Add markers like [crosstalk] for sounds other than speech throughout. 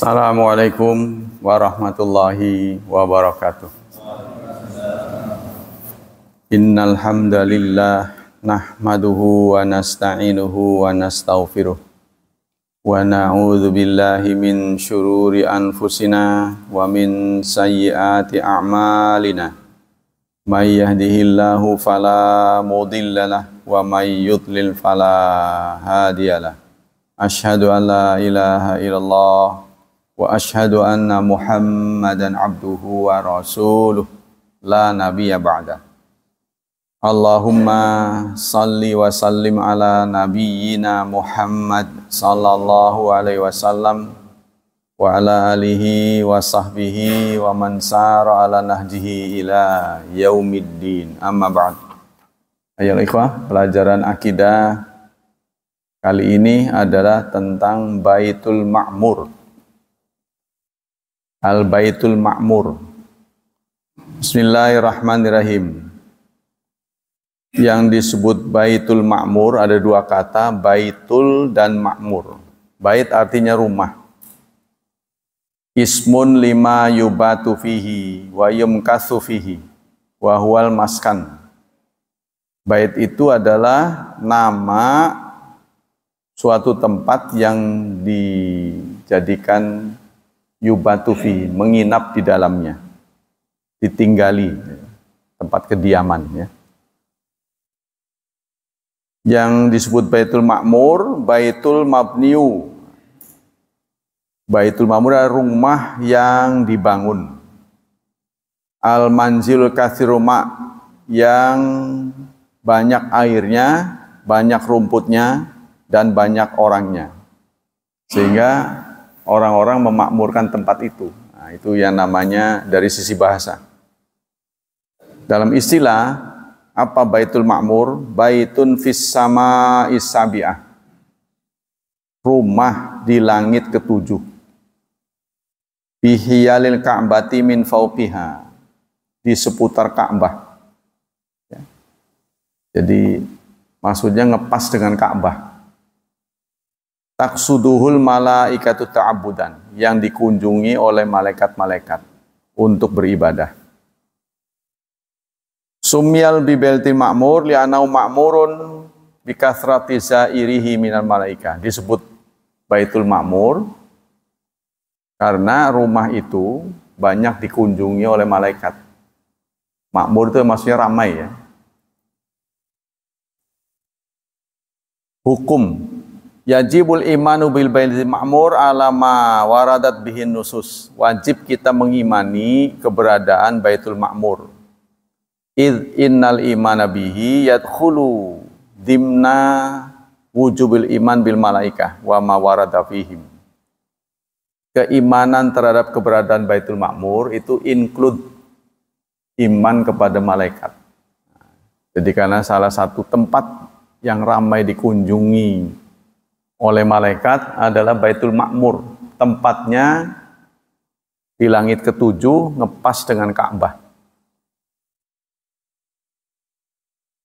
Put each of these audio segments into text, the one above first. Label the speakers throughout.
Speaker 1: Assalamualaikum warahmatullahi wabarakatuh. Innal hamdalillah nahmaduhu wa nasta'inuhu wa nastaghfiruh. Wa na'udzu billahi min shururi anfusina wa min sayyiati a'malina. May yahdihillahu fala mudhillalah wa may yudlil fala hadiyalah. Ashhadu an la ilaha illallah وأشهد أن محمدا عبده ورسوله لا نبي بعده اللهم صل وسلم على نبينا محمد صلى الله عليه وسلم وعلى آله وصحبه ومن سار على نهجه إلى يوم الدين أما بعد Ayo ikhwah, pelajaran akidah kali ini adalah tentang Baitul Ma'mur. Al Baitul Ma'mur. Bismillahirrahmanirrahim. Yang disebut Baitul Ma'mur ada dua kata, Baitul dan Ma'mur. Bait artinya rumah. Ismun lima yubatu fihi wa yumkasu fihi wa huwal maskan. Bait itu adalah nama suatu tempat yang dijadikan yubatufi menginap di dalamnya ditinggali ya. tempat kediaman ya yang disebut Baitul Makmur, Baitul Mabniu. Baitul Makmur adalah rumah yang dibangun. Al-Manzil kasiruma yang banyak airnya, banyak rumputnya, dan banyak orangnya. Sehingga orang-orang memakmurkan tempat itu. Nah, itu yang namanya dari sisi bahasa. Dalam istilah apa Baitul makmur, Baitun fis sama isabiah. Rumah di langit ketujuh. Bihiyalil Ka'bati min fauqiha. Di seputar Ka'bah. Ya. Jadi maksudnya ngepas dengan Ka'bah taksuduhul malaikatu ta'abudan yang dikunjungi oleh malaikat-malaikat untuk beribadah. Sumial bibelti makmur li'anau makmurun bikathrati zairihi minal malaika. Disebut Baitul Makmur karena rumah itu banyak dikunjungi oleh malaikat. Makmur itu maksudnya ramai ya. Hukum Yajibul imanu bil baitil ma'mur ala ma waradat bihin nusus. Wajib kita mengimani keberadaan Baitul Ma'mur. Id innal imana bihi yadkhulu dimna wujubil iman bil malaikah wa ma warada fihim. Keimanan terhadap keberadaan Baitul Ma'mur itu include iman kepada malaikat. Nah, jadi karena salah satu tempat yang ramai dikunjungi oleh malaikat adalah Baitul Makmur. Tempatnya di langit ketujuh ngepas dengan Ka'bah.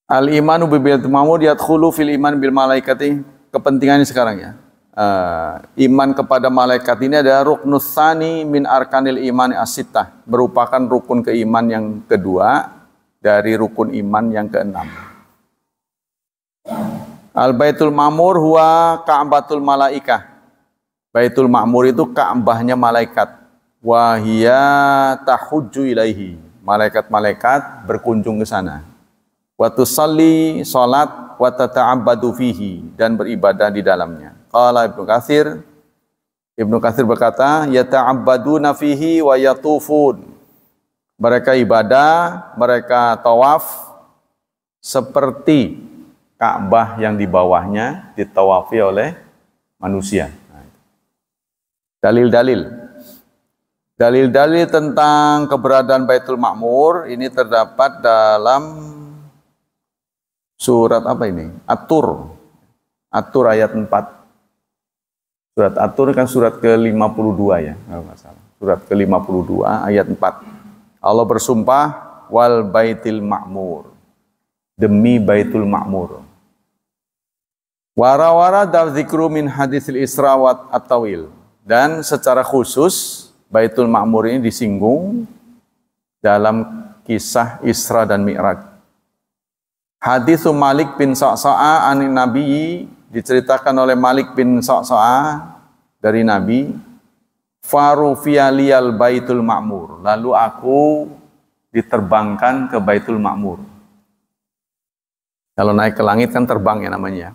Speaker 1: Al imanu bi Baitul Makmur yadkhulu fil iman bil malaikati. Kepentingannya sekarang ya. Uh, iman kepada malaikat ini adalah ruknus sani min arkanil iman asita merupakan rukun keiman yang kedua dari rukun iman yang keenam. Al Baitul Mamur huwa Ka'batul Malaikah. Baitul Mamur itu Ka'bahnya malaikat. Wahia tahujju ilaihi. Malaikat-malaikat berkunjung ke sana. Wa tusalli salat wa tata'abbadu fihi dan beribadah di dalamnya. Qala Ibnu Katsir Ibnu Katsir berkata, yata'abbaduna fihi wa yatufun. Mereka ibadah, mereka tawaf seperti Ka'bah yang di bawahnya ditawafi oleh manusia. Dalil-dalil. Dalil-dalil tentang keberadaan Baitul Makmur ini terdapat dalam surat apa ini? Atur. Atur ayat 4. Surat Atur kan surat ke-52 ya, Surat ke-52 ayat 4. Allah bersumpah wal Baitul Makmur. Demi Baitul Makmur. Warawara dzikru min hadisil Isra wa at-Tawil. Dan secara khusus Baitul Ma'mur ini disinggung dalam kisah Isra dan Mi'raj. Hadis Malik bin Sa'sa'a anin Nabi diceritakan oleh Malik bin Sa'sa'a dari Nabi faru Farufiyaliyal Baitul Ma'mur. Lalu aku diterbangkan ke Baitul Ma'mur. Kalau naik ke langit kan terbang ya namanya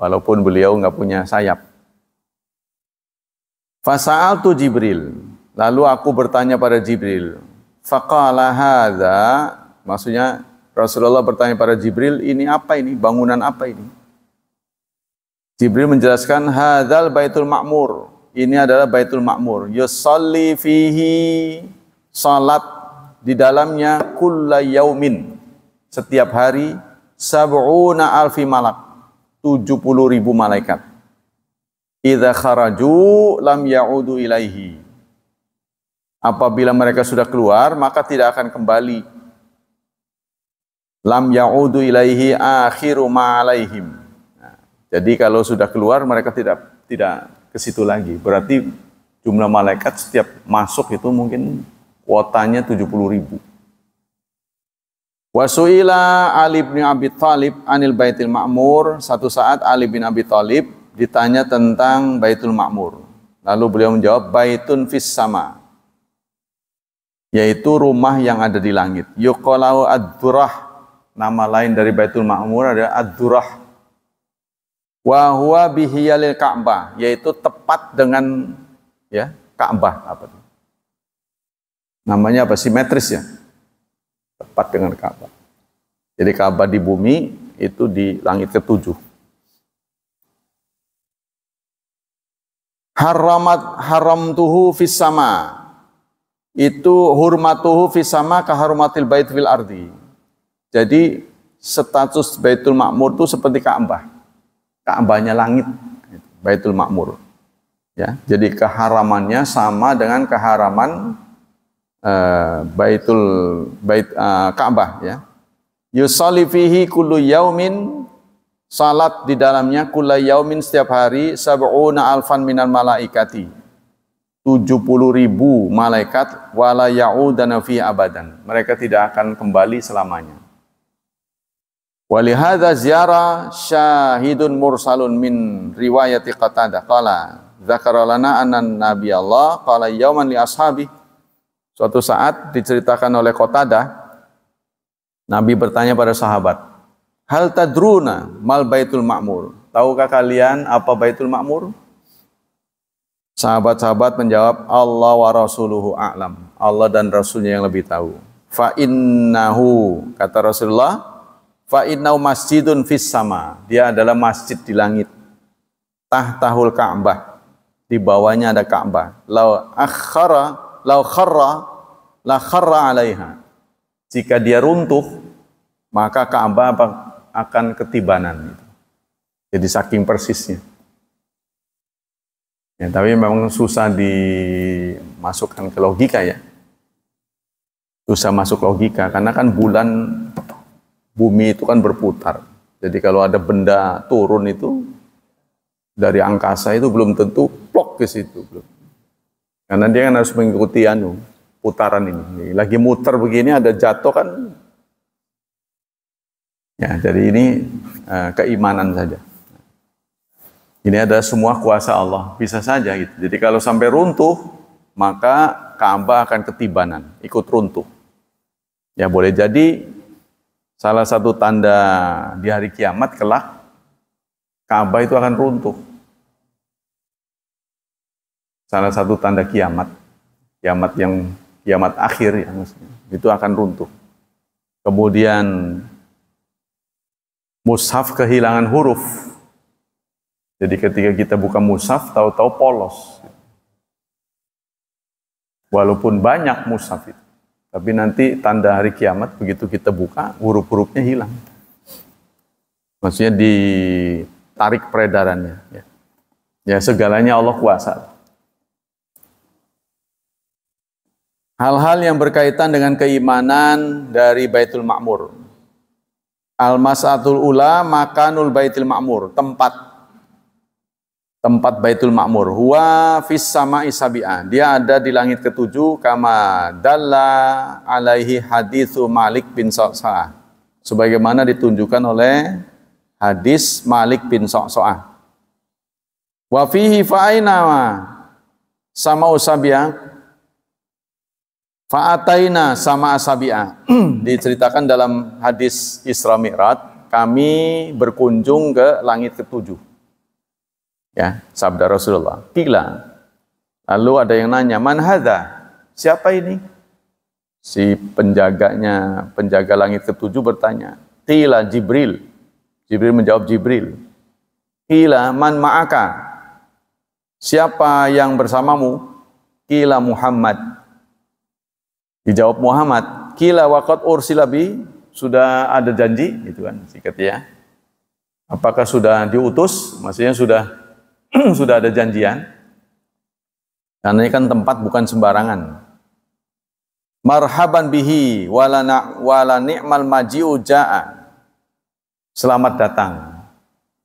Speaker 1: walaupun beliau nggak punya sayap. Fasa'al tu Jibril. Lalu aku bertanya pada Jibril. Faqala hadha. Maksudnya Rasulullah bertanya pada Jibril, ini apa ini? Bangunan apa ini? Jibril menjelaskan, hadal baitul makmur. Ini adalah baitul makmur. Yusalli fihi salat di dalamnya kulla yaumin. Setiap hari, sab'una alfi malak. 70 ribu malaikat. Idza kharaju lam ya'udu ilaihi. Apabila mereka sudah keluar, maka tidak akan kembali. Lam ya'udu ilaihi akhiru ma alaihim. Nah, jadi kalau sudah keluar, mereka tidak tidak ke situ lagi. Berarti jumlah malaikat setiap masuk itu mungkin kuotanya 70 ribu. Wasuila Ali bin Abi Thalib anil Baitul Ma'mur. Satu saat Ali bin Abi Thalib ditanya tentang Baitul Ma'mur. Lalu beliau menjawab Baitun fis sama. Yaitu rumah yang ada di langit. Yuqalau ad-durah. Nama lain dari Baitul Ma'mur ada ad-durah. Wa huwa bihiyalil Ka'bah, yaitu tepat dengan ya Ka'bah apa itu? Namanya apa simetris ya? tepat dengan Ka'bah. Jadi Ka'bah di bumi itu di langit ketujuh. Haramat haram tuhu fisama sama. Itu hurmatuhu fis sama kaharumatil bait fil ardi. Jadi status Baitul Makmur itu seperti Ka'bah. Ka'bahnya langit, Baitul Makmur. Ya, jadi keharamannya sama dengan keharaman uh, Baitul Bait uh, eh, Ka'bah ya. Yusalli fihi kullu yaumin salat di dalamnya kullu yaumin setiap hari sab'una alfan minal malaikati. 70 ribu malaikat wala ya'udana fi abadan. Mereka tidak akan kembali selamanya. Walihada ziyara syahidun mursalun min riwayati Qatadah. Qala, zakaralana anan anna Nabi Allah qala yauman li ashabi Suatu saat diceritakan oleh kotada, Nabi bertanya pada sahabat, "Hal tadruna mal Baitul makmur, Tahukah kalian apa Baitul makmur? Sahabat-sahabat menjawab, "Allah wa rasuluhu a'lam." Allah dan rasulnya yang lebih tahu. Fa innahu kata Rasulullah, "Fa masjidun fis sama." Dia adalah masjid di langit. Tahtahul Ka'bah. Di bawahnya ada Ka'bah. Lau akhara lau kharra la kharra 'alaiha. Jika dia runtuh, maka Ka'bah akan ketibanan. Jadi saking persisnya. Ya, tapi memang susah dimasukkan ke logika ya. Susah masuk logika, karena kan bulan bumi itu kan berputar. Jadi kalau ada benda turun itu dari angkasa itu belum tentu plok ke situ belum. Karena dia kan harus mengikuti anu putaran ini. Lagi muter begini ada jatuh kan. Ya, jadi ini uh, keimanan saja. Ini ada semua kuasa Allah, bisa saja gitu. Jadi kalau sampai runtuh, maka Ka'bah akan ketibanan, ikut runtuh. Ya boleh jadi salah satu tanda di hari kiamat kelak Ka'bah itu akan runtuh salah satu tanda kiamat, kiamat yang kiamat akhir ya maksudnya, itu akan runtuh. Kemudian mushaf kehilangan huruf. Jadi ketika kita buka mushaf tahu-tahu polos. Walaupun banyak mushaf itu. Tapi nanti tanda hari kiamat begitu kita buka huruf-hurufnya hilang. Maksudnya ditarik peredarannya. Ya. ya segalanya Allah kuasa. hal-hal yang berkaitan dengan keimanan dari Baitul Ma'mur. Al-Mas'atul Ula makanul Baitul Ma'mur, tempat tempat Baitul Ma'mur. Huwa fis sama isabi'ah. Dia ada di langit ketujuh kama dalla alaihi hadithu Malik bin Sa'sa'ah. Sebagaimana ditunjukkan oleh hadis Malik bin Sa'sa'ah. Wa fihi fa'aina sama usabiah Fa'ataina sama asabi'a [clears throat] Diceritakan dalam hadis Isra Mi'raj, kami berkunjung ke langit ketujuh. Ya, sabda Rasulullah. Kila. Lalu ada yang nanya, man hadha? Siapa ini? Si penjaganya, penjaga langit ketujuh bertanya. Kila Jibril. Jibril menjawab Jibril. Kila man ma'aka? Siapa yang bersamamu? Kila Muhammad. Dijawab Muhammad, kila orsi ursilabi, sudah ada janji, gitu kan, sikat ya. Apakah sudah diutus? Maksudnya sudah [clears throat] sudah ada janjian. Karena ini kan tempat bukan sembarangan. Marhaban bihi wala, na, wala ni'mal maji'u ja'a. Selamat datang.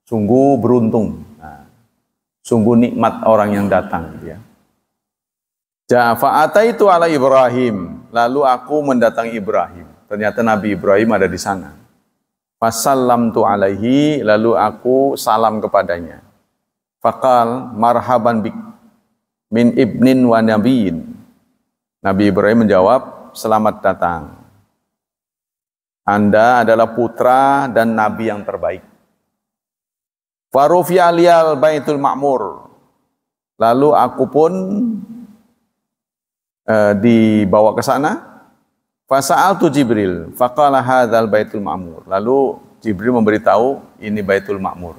Speaker 1: Sungguh beruntung. Nah, sungguh nikmat orang yang datang. Gitu ya. Ja'fa'ata itu ala Ibrahim. Lalu aku mendatangi Ibrahim. Ternyata Nabi Ibrahim ada di sana. Fasallam tu alaihi, lalu aku salam kepadanya. Fakal marhaban bik min ibnin wa nabiyin. Nabi Ibrahim menjawab, selamat datang. Anda adalah putra dan nabi yang terbaik. Farufi alial baitul ma'mur. Lalu aku pun uh, dibawa ke sana. Fasa'al tu Jibril, fakalah hadal baitul ma'mur. Lalu Jibril memberitahu ini baitul ma'mur.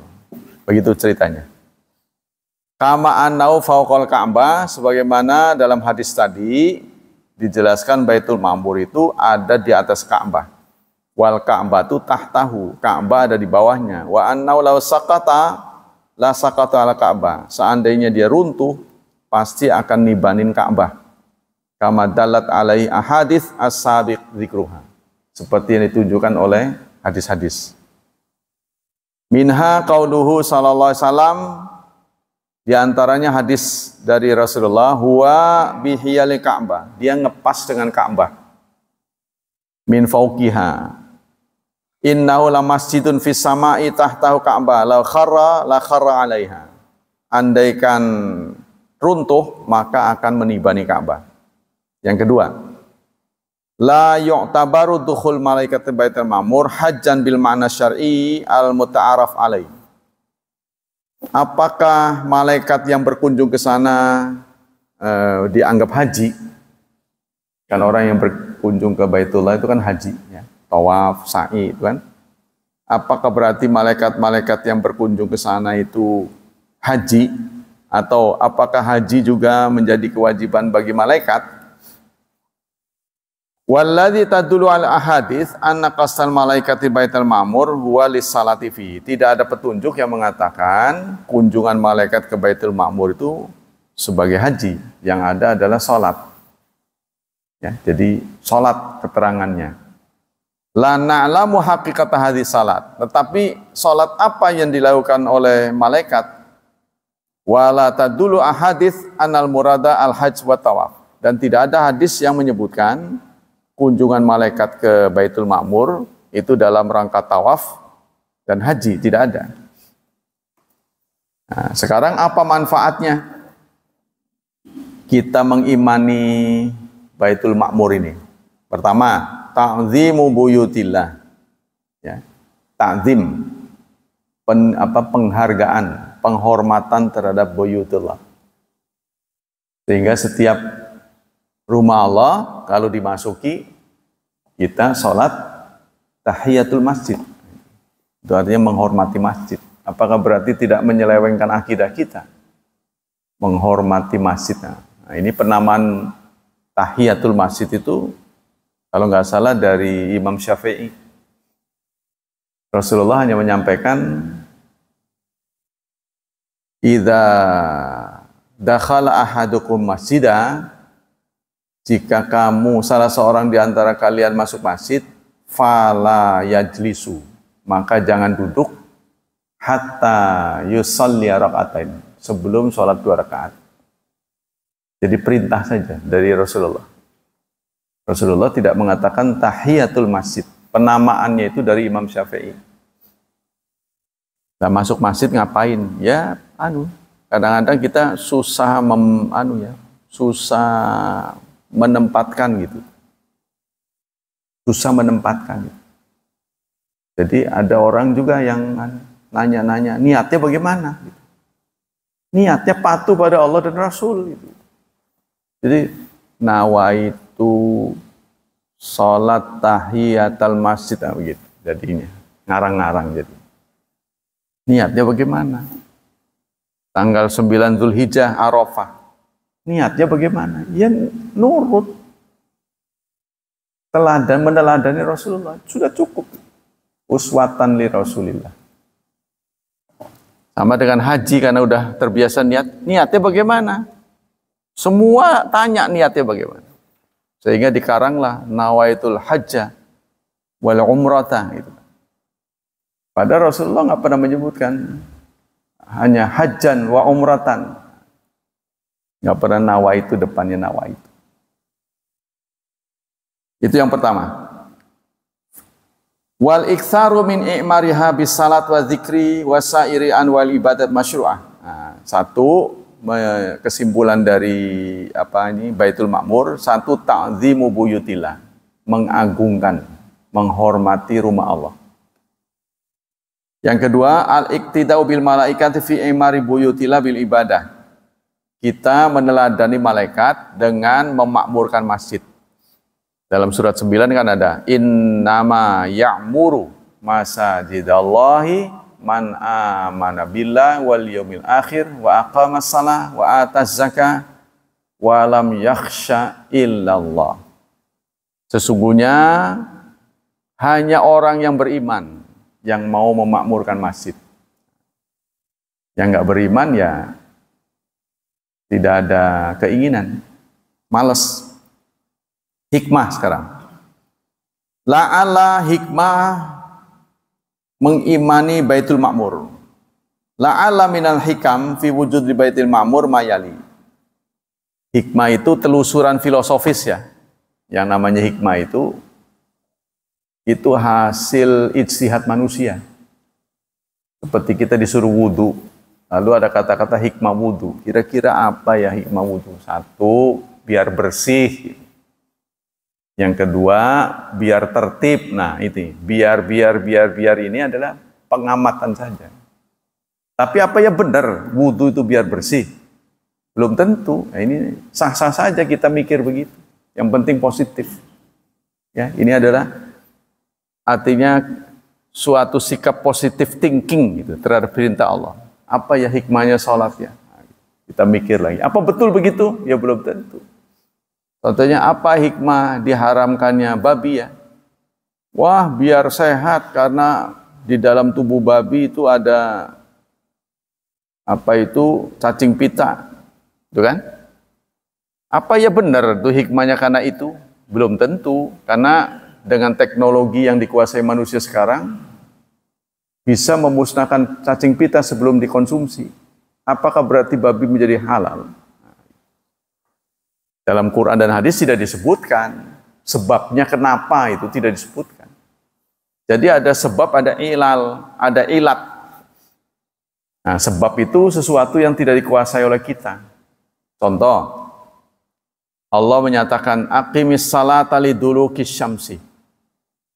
Speaker 1: Begitu ceritanya. Kama annau fauqal Ka'bah sebagaimana dalam hadis tadi dijelaskan Baitul Ma'mur itu ada di atas Ka'bah. Wal Ka'bah itu tahtahu, Ka'bah ada di bawahnya. Wa annau law sakata la sakata ala Ka'bah. Seandainya dia runtuh pasti akan nibanin Ka'bah kama dalat alai ahadis as-sabiq dzikruha. Seperti yang ditunjukkan oleh hadis-hadis. Minha qauluhu sallallahu alaihi wasallam di antaranya hadis dari Rasulullah huwa bihiyali Ka'bah, dia ngepas dengan Ka'bah. Min fauqiha. Innahu la masjidun fis sama'i tahtahu Ka'bah, la kharra la kharra 'alaiha. Andaikan runtuh maka akan menibani Ka'bah. Yang kedua, la yu'tabaru dukhul malaikati baitul mamur hajjan bil ma'na syar'i al muta'araf alaih. Apakah malaikat yang berkunjung ke sana eh, dianggap haji? Kan orang yang berkunjung ke Baitullah itu kan haji, ya. tawaf, sa'i itu kan. Apakah berarti malaikat-malaikat yang berkunjung ke sana itu haji? Atau apakah haji juga menjadi kewajiban bagi malaikat? Walladhi tadulu al ahadith anna qasal malaikati baital ma'mur huwa lisalati fi. Tidak ada petunjuk yang mengatakan kunjungan malaikat ke Baitul Ma'mur itu sebagai haji. Yang ada adalah salat. Ya, jadi salat keterangannya. La na'lamu haqiqata hadis salat. Tetapi salat apa yang dilakukan oleh malaikat? Wala tadulu ahadith anal murada al hajj wa tawaf. Dan tidak ada hadis yang menyebutkan kunjungan malaikat ke Baitul Ma'mur itu dalam rangka tawaf dan haji, tidak ada. Nah, sekarang apa manfaatnya? Kita mengimani Baitul Ma'mur ini. Pertama, ta'zimu buyutillah. Ya. Ta'zim pen, apa penghargaan, penghormatan terhadap buyutullah. Sehingga setiap rumah Allah kalau dimasuki kita sholat tahiyatul masjid. Itu artinya menghormati masjid. Apakah berarti tidak menyelewengkan akidah kita? Menghormati masjid. Nah, ini penamaan tahiyatul masjid itu kalau nggak salah dari Imam Syafi'i. Rasulullah hanya menyampaikan Idza dakhala ahadukum masjidah jika kamu salah seorang di antara kalian masuk masjid, fala yajlisu, maka jangan duduk hatta yusalli rakaatain sebelum sholat dua rakaat. Jadi perintah saja dari Rasulullah. Rasulullah tidak mengatakan tahiyatul masjid. Penamaannya itu dari Imam Syafi'i. Nah, masuk masjid ngapain? Ya, anu. Kadang-kadang kita susah mem, anu ya, susah menempatkan gitu. Susah menempatkan gitu. Jadi ada orang juga yang nanya-nanya, niatnya bagaimana? Gitu. Niatnya patuh pada Allah dan Rasul. Gitu. Jadi, nawa nawaitu sholat al masjid, nah, begitu jadinya. Ngarang-ngarang jadi. Gitu. Niatnya bagaimana? Tanggal 9 Zulhijjah, Arafah. Niatnya bagaimana? Ya nurut. Teladan, meneladani Rasulullah. Sudah cukup. Uswatan li Rasulillah. Sama dengan haji karena udah terbiasa niat. Niatnya bagaimana? Semua tanya niatnya bagaimana. Sehingga dikaranglah nawaitul hajjah wal umrata. Gitu. Padahal Rasulullah nggak pernah menyebutkan hanya hajjan wa umratan. Gak pernah nawa itu depannya nawa itu. Itu yang pertama. Wal iksaru min i'mariha bis salat wa zikri wa sairi wal ibadat masyru'ah. Nah, satu kesimpulan dari apa ini Baitul Makmur, satu ta'zimu buyutillah, mengagungkan, menghormati rumah Allah. Yang kedua, al-iktidau bil malaikat fi imari buyutillah bil ibadah kita meneladani malaikat dengan memakmurkan masjid. Dalam surat 9 kan ada innama ya'muru masajidallahi man amana billah wal yawmil akhir wa aqamas salah wa atas zakah wa lam yakhsha illallah. Sesungguhnya hanya orang yang beriman yang mau memakmurkan masjid. Yang nggak beriman ya tidak ada keinginan. Males. Hikmah sekarang. La ala hikmah mengimani Baitul makmur. Ma'mur. La'ala minal hikam fi wujud di Baitul makmur mayali. Hikmah itu telusuran filosofis ya. Yang namanya hikmah itu itu hasil ijtihad manusia. Seperti kita disuruh wudhu, Lalu ada kata-kata hikmah wudhu. Kira-kira apa ya hikmah wudhu? Satu, biar bersih. Yang kedua, biar tertib. Nah, itu biar, biar, biar, biar ini adalah pengamatan saja. Tapi apa ya benar wudhu itu biar bersih? Belum tentu. Nah, ini sah-sah saja kita mikir begitu. Yang penting positif. Ya, ini adalah artinya suatu sikap positif thinking gitu terhadap perintah Allah. Apa ya hikmahnya sholat ya? Kita mikir lagi. Apa betul begitu? Ya belum tentu. Contohnya apa hikmah diharamkannya babi ya? Wah biar sehat karena di dalam tubuh babi itu ada apa itu cacing pita. Itu kan? Apa ya benar tuh hikmahnya karena itu? Belum tentu. Karena dengan teknologi yang dikuasai manusia sekarang, bisa memusnahkan cacing pita sebelum dikonsumsi. Apakah berarti babi menjadi halal? Dalam Quran dan hadis tidak disebutkan sebabnya kenapa itu tidak disebutkan. Jadi ada sebab, ada ilal, ada ilat. Nah, sebab itu sesuatu yang tidak dikuasai oleh kita. Contoh, Allah menyatakan aqimis salat dulu kisyamsi.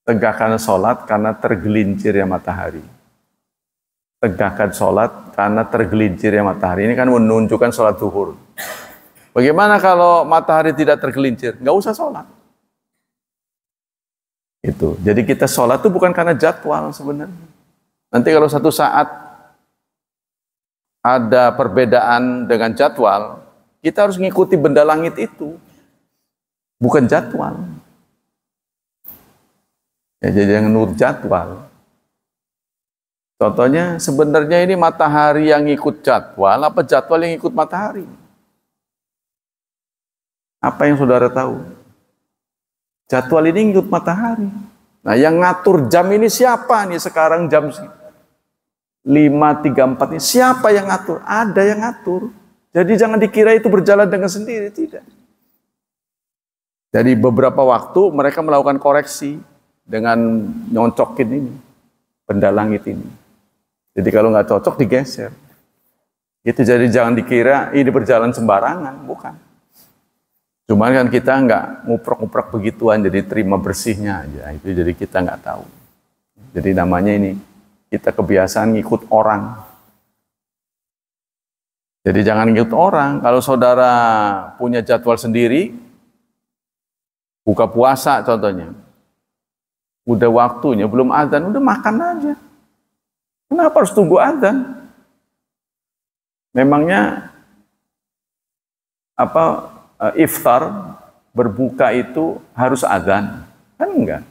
Speaker 1: Tegakkan salat karena tergelincirnya matahari tegakkan sholat karena tergelincirnya matahari. Ini kan menunjukkan sholat zuhur. Bagaimana kalau matahari tidak tergelincir? Nggak usah sholat. Itu. Jadi kita sholat itu bukan karena jadwal sebenarnya. Nanti kalau satu saat ada perbedaan dengan jadwal, kita harus mengikuti benda langit itu. Bukan jadwal. Ya, jadi jangan nur jadwal. Contohnya sebenarnya ini matahari yang ikut jadwal apa jadwal yang ikut matahari? Apa yang saudara tahu? Jadwal ini ikut matahari. Nah yang ngatur jam ini siapa nih sekarang jam 5.34 ini? Siapa yang ngatur? Ada yang ngatur. Jadi jangan dikira itu berjalan dengan sendiri, tidak. Jadi beberapa waktu mereka melakukan koreksi dengan nyoncokin ini, benda langit ini. Jadi kalau nggak cocok digeser. Itu jadi jangan dikira ini berjalan sembarangan, bukan. Cuman kan kita nggak nguprek-nguprek begituan, jadi terima bersihnya aja. Itu jadi kita nggak tahu. Jadi namanya ini kita kebiasaan ngikut orang. Jadi jangan ngikut orang. Kalau saudara punya jadwal sendiri, buka puasa contohnya. Udah waktunya, belum azan, udah makan aja. Kenapa harus tunggu adzan? Memangnya apa eh, iftar berbuka itu harus adzan? Kan enggak.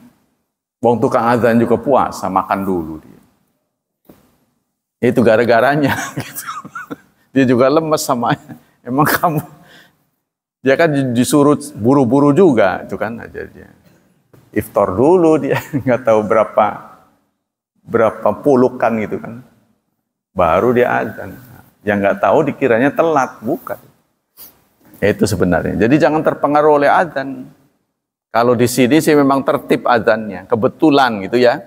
Speaker 1: Wong tukang adzan juga puasa, makan dulu dia. Itu gara-garanya [laughs] gitu. Dia juga lemes sama emang kamu dia kan disuruh buru-buru juga itu kan aja dia. Iftar dulu dia [laughs] nggak tahu berapa berapa puluh kan gitu kan. Baru dia azan. Yang nggak tahu dikiranya telat, bukan. Itu sebenarnya. Jadi jangan terpengaruh oleh azan. Kalau di sini sih memang tertib azannya, kebetulan gitu ya.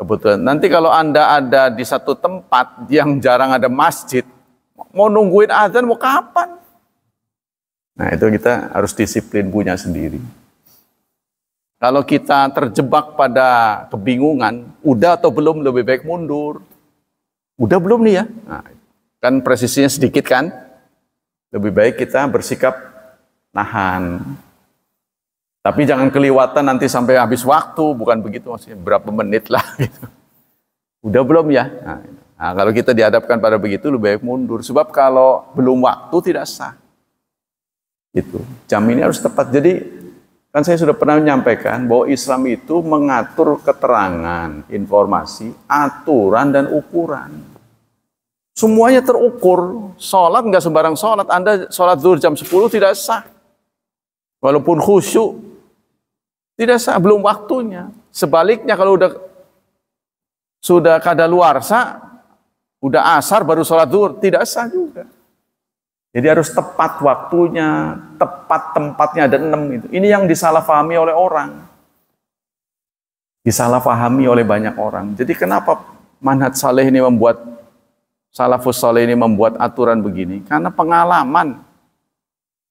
Speaker 1: Kebetulan. Nanti kalau Anda ada di satu tempat yang jarang ada masjid, mau nungguin azan mau kapan? Nah, itu kita harus disiplin punya sendiri. Kalau kita terjebak pada kebingungan, udah atau belum lebih baik mundur. Udah belum nih ya? Nah, kan presisinya sedikit kan? Lebih baik kita bersikap nahan. Tapi jangan keliwatan nanti sampai habis waktu, bukan begitu maksudnya berapa menit lah [laughs] gitu. Udah belum ya? Nah, nah, kalau kita dihadapkan pada begitu lebih baik mundur. Sebab kalau belum waktu tidak sah. Itu. Jam ini harus tepat. Jadi Kan saya sudah pernah menyampaikan bahwa Islam itu mengatur keterangan, informasi, aturan, dan ukuran. Semuanya terukur. Sholat nggak sembarang sholat. Anda sholat zuhur jam 10 tidak sah. Walaupun khusyuk. Tidak sah, belum waktunya. Sebaliknya kalau udah sudah kada luar sah, udah asar baru sholat zuhur, tidak sah juga. Jadi harus tepat waktunya, tepat tempatnya ada enam itu. Ini yang disalahfahami oleh orang. Disalahfahami oleh banyak orang. Jadi kenapa manhat saleh ini membuat salafus saleh ini membuat aturan begini? Karena pengalaman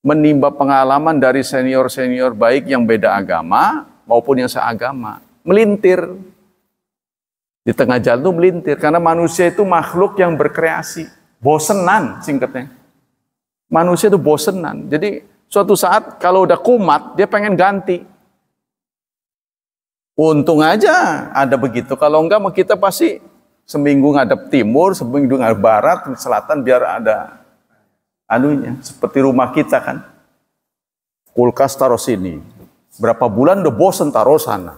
Speaker 1: menimba pengalaman dari senior-senior baik yang beda agama maupun yang seagama. Melintir. Di tengah jalan itu melintir karena manusia itu makhluk yang berkreasi. Bosenan singkatnya Manusia itu bosenan. Jadi suatu saat kalau udah kumat, dia pengen ganti. Untung aja ada begitu. Kalau enggak kita pasti seminggu ngadep timur, seminggu ngadep barat, selatan biar ada anunya. Seperti rumah kita kan. Kulkas taruh sini. Berapa bulan udah bosen taruh sana.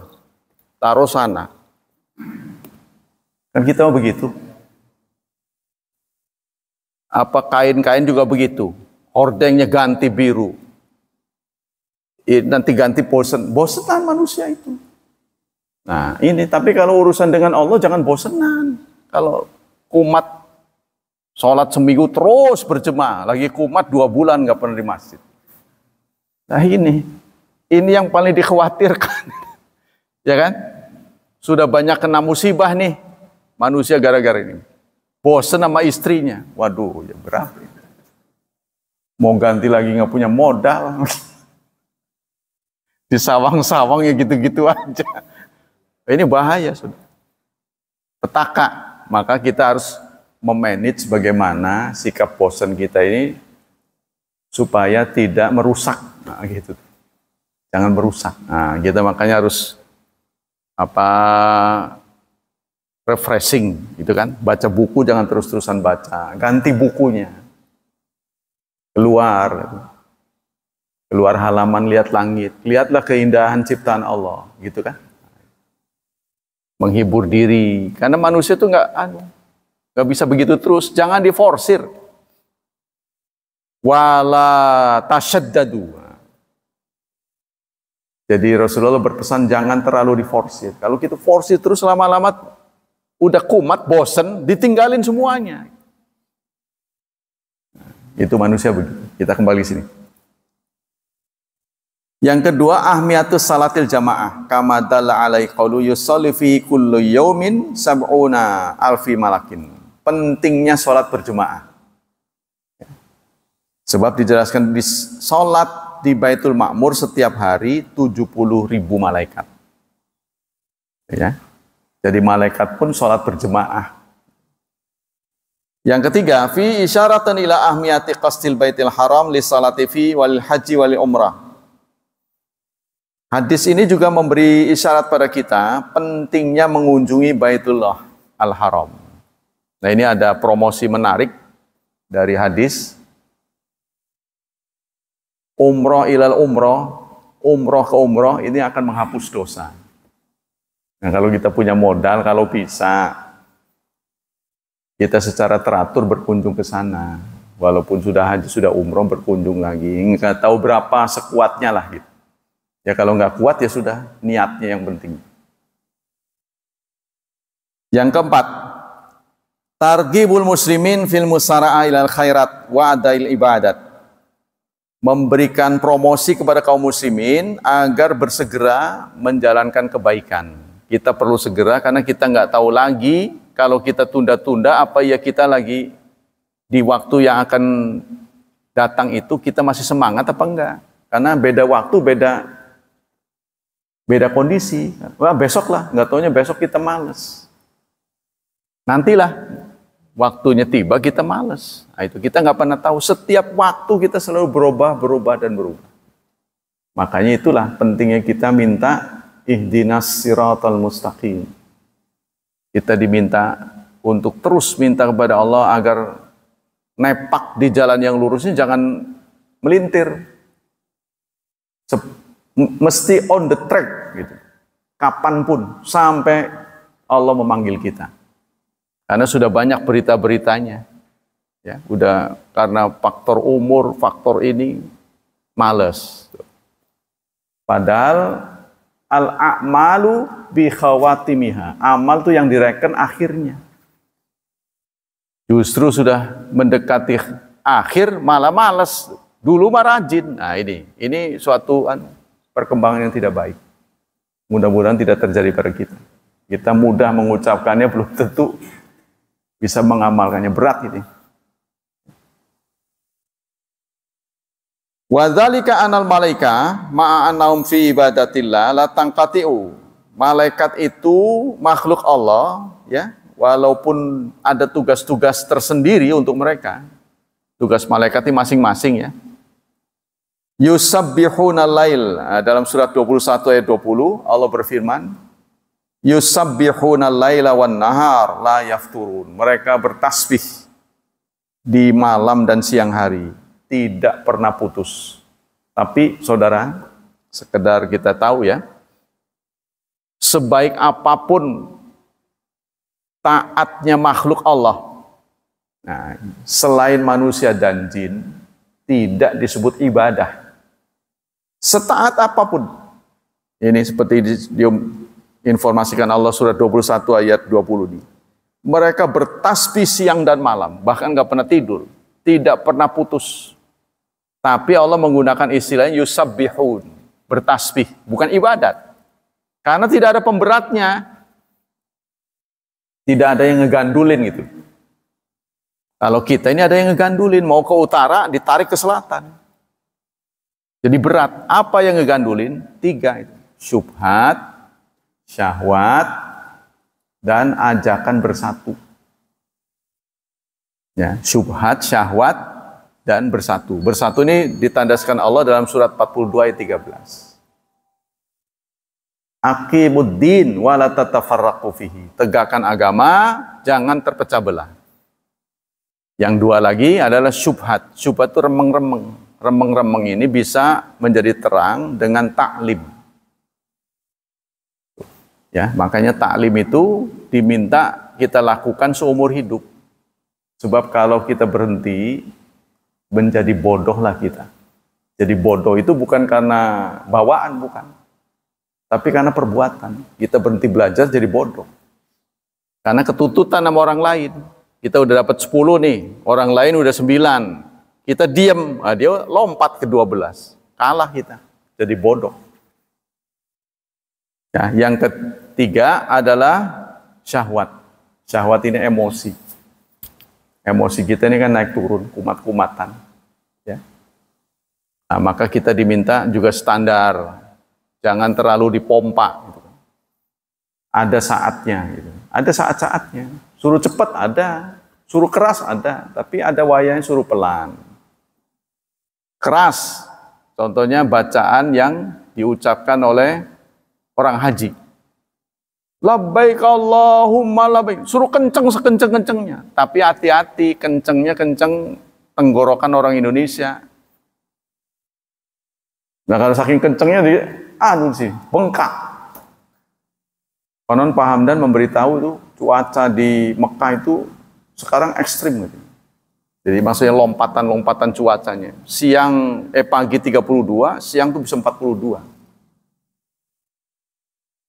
Speaker 1: Taruh sana. Kan kita mau begitu apa kain-kain juga begitu. Ordengnya ganti biru. Nanti ganti bosen. Bosenan manusia itu. Nah ini, tapi kalau urusan dengan Allah jangan bosenan. Kalau kumat sholat seminggu terus berjemaah. Lagi kumat dua bulan nggak pernah di masjid. Nah ini, ini yang paling dikhawatirkan. [laughs] ya kan? Sudah banyak kena musibah nih manusia gara-gara ini. Bosen sama istrinya. Waduh, ya berat. Mau ganti lagi nggak punya modal. [laughs] Di sawang-sawang ya gitu-gitu aja. Ini bahaya, sudah. Petaka. Maka kita harus memanage bagaimana sikap bosen kita ini supaya tidak merusak. Nah, gitu. Jangan merusak. Nah, kita makanya harus apa refreshing gitu kan. Baca buku jangan terus-terusan baca, ganti bukunya. Keluar. Keluar halaman lihat langit, lihatlah keindahan ciptaan Allah, gitu kan? Menghibur diri, karena manusia itu nggak anu, nggak bisa begitu terus. Jangan diforsir. Wala tasyaddadu. Jadi Rasulullah berpesan jangan terlalu diforsir. Kalau kita forsir terus lama-lama udah kumat, bosen, ditinggalin semuanya. Nah, itu manusia begitu. Kita kembali sini. Yang kedua, ahmiyatus salatil jamaah. Kama dalla alai qawlu yusalli fi kullu yawmin sab'una alfi malakin. Pentingnya sholat berjamaah. Sebab dijelaskan di sholat di Baitul Makmur setiap hari 70 ribu malaikat. Ya, jadi malaikat pun sholat berjemaah. Yang ketiga, fi isyaratan ila ahmiyati qasdil baitil haram li salati fi wal haji wal umrah. Hadis ini juga memberi isyarat pada kita pentingnya mengunjungi Baitullah Al-Haram. Nah, ini ada promosi menarik dari hadis umroh ilal umroh, umroh ke umroh ini akan menghapus dosa. Nah, kalau kita punya modal, kalau bisa, kita secara teratur berkunjung ke sana. Walaupun sudah haji, sudah umroh, berkunjung lagi. Nggak tahu berapa sekuatnya lah gitu. Ya kalau nggak kuat ya sudah, niatnya yang penting. Yang keempat, targibul muslimin fil musara'a ilal khairat wa adail ibadat memberikan promosi kepada kaum muslimin agar bersegera menjalankan kebaikan. Kita perlu segera karena kita nggak tahu lagi kalau kita tunda-tunda apa ya kita lagi di waktu yang akan datang itu kita masih semangat apa enggak? Karena beda waktu, beda beda kondisi. Wah besok lah, nggak taunya besok kita males. Nantilah waktunya tiba kita males. Nah, itu kita nggak pernah tahu. Setiap waktu kita selalu berubah, berubah dan berubah. Makanya itulah pentingnya kita minta ihdinas siratal mustaqim. Kita diminta untuk terus minta kepada Allah agar nepak di jalan yang lurus ini jangan melintir. mesti on the track gitu. Kapanpun sampai Allah memanggil kita. Karena sudah banyak berita-beritanya. Ya, udah karena faktor umur, faktor ini males. Padahal al a'malu bi khawatimiha. Amal itu yang direken akhirnya. Justru sudah mendekati akhir malah malas. Dulu mah rajin. Nah ini, ini suatu anu, perkembangan yang tidak baik. Mudah-mudahan tidak terjadi pada kita. Kita mudah mengucapkannya belum tentu bisa mengamalkannya berat ini. Wadzalika anal malaika ma'anaum fi ibadatillah la tangkatiu. Malaikat itu makhluk Allah ya, walaupun ada tugas-tugas tersendiri untuk mereka. Tugas malaikat ini masing-masing ya. Yusabbihuna lail. Nah, dalam surat 21 ayat 20 Allah berfirman, Yusabbihuna laila wan nahar la yafturun. Mereka bertasbih di malam dan siang hari tidak pernah putus. Tapi saudara, sekedar kita tahu ya, sebaik apapun taatnya makhluk Allah, nah, selain manusia dan jin, tidak disebut ibadah. Setaat apapun. Ini seperti diinformasikan Allah surah 21 ayat 20 ini. Mereka bertasbih siang dan malam, bahkan nggak pernah tidur, tidak pernah putus. Tapi Allah menggunakan istilahnya yusabbihun, bertasbih, bukan ibadat. Karena tidak ada pemberatnya. Tidak ada yang ngegandulin gitu. Kalau kita ini ada yang ngegandulin, mau ke utara ditarik ke selatan. Jadi berat. Apa yang ngegandulin? Tiga itu. Syubhat, syahwat, dan ajakan bersatu. Ya, syubhat, syahwat, dan bersatu. Bersatu ini ditandaskan Allah dalam surat 42 ayat 13. Aqimuddin la tatafarraqu fihi. Tegakkan agama, jangan terpecah belah. Yang dua lagi adalah syubhat. Syubhat itu remeng-remeng. Remeng-remeng ini bisa menjadi terang dengan taklim. Ya, makanya taklim itu diminta kita lakukan seumur hidup. Sebab kalau kita berhenti, menjadi bodohlah kita. Jadi bodoh itu bukan karena bawaan, bukan. Tapi karena perbuatan. Kita berhenti belajar jadi bodoh. Karena ketututan sama orang lain. Kita udah dapat 10 nih, orang lain udah 9. Kita diem, nah, dia lompat ke 12. Kalah kita, jadi bodoh. Nah, yang ketiga adalah syahwat. Syahwat ini emosi. Emosi kita ini kan naik turun, kumat-kumatan. Ya. Nah, maka kita diminta juga standar, jangan terlalu dipompa. Gitu. Kan. Ada saatnya, gitu. ada saat-saatnya. Suruh cepat ada, suruh keras ada, tapi ada wayang suruh pelan. Keras, contohnya bacaan yang diucapkan oleh orang haji Labbaik Allahumma labbaik. Suruh kenceng sekenceng-kencengnya. Tapi hati-hati, kencengnya kenceng tenggorokan orang Indonesia. Nah kalau saking kencengnya dia, aduh sih, bengkak. Konon Pak Hamdan memberitahu tuh cuaca di Mekah itu sekarang ekstrim gitu. Jadi maksudnya lompatan-lompatan cuacanya. Siang eh pagi 32, siang tuh bisa 42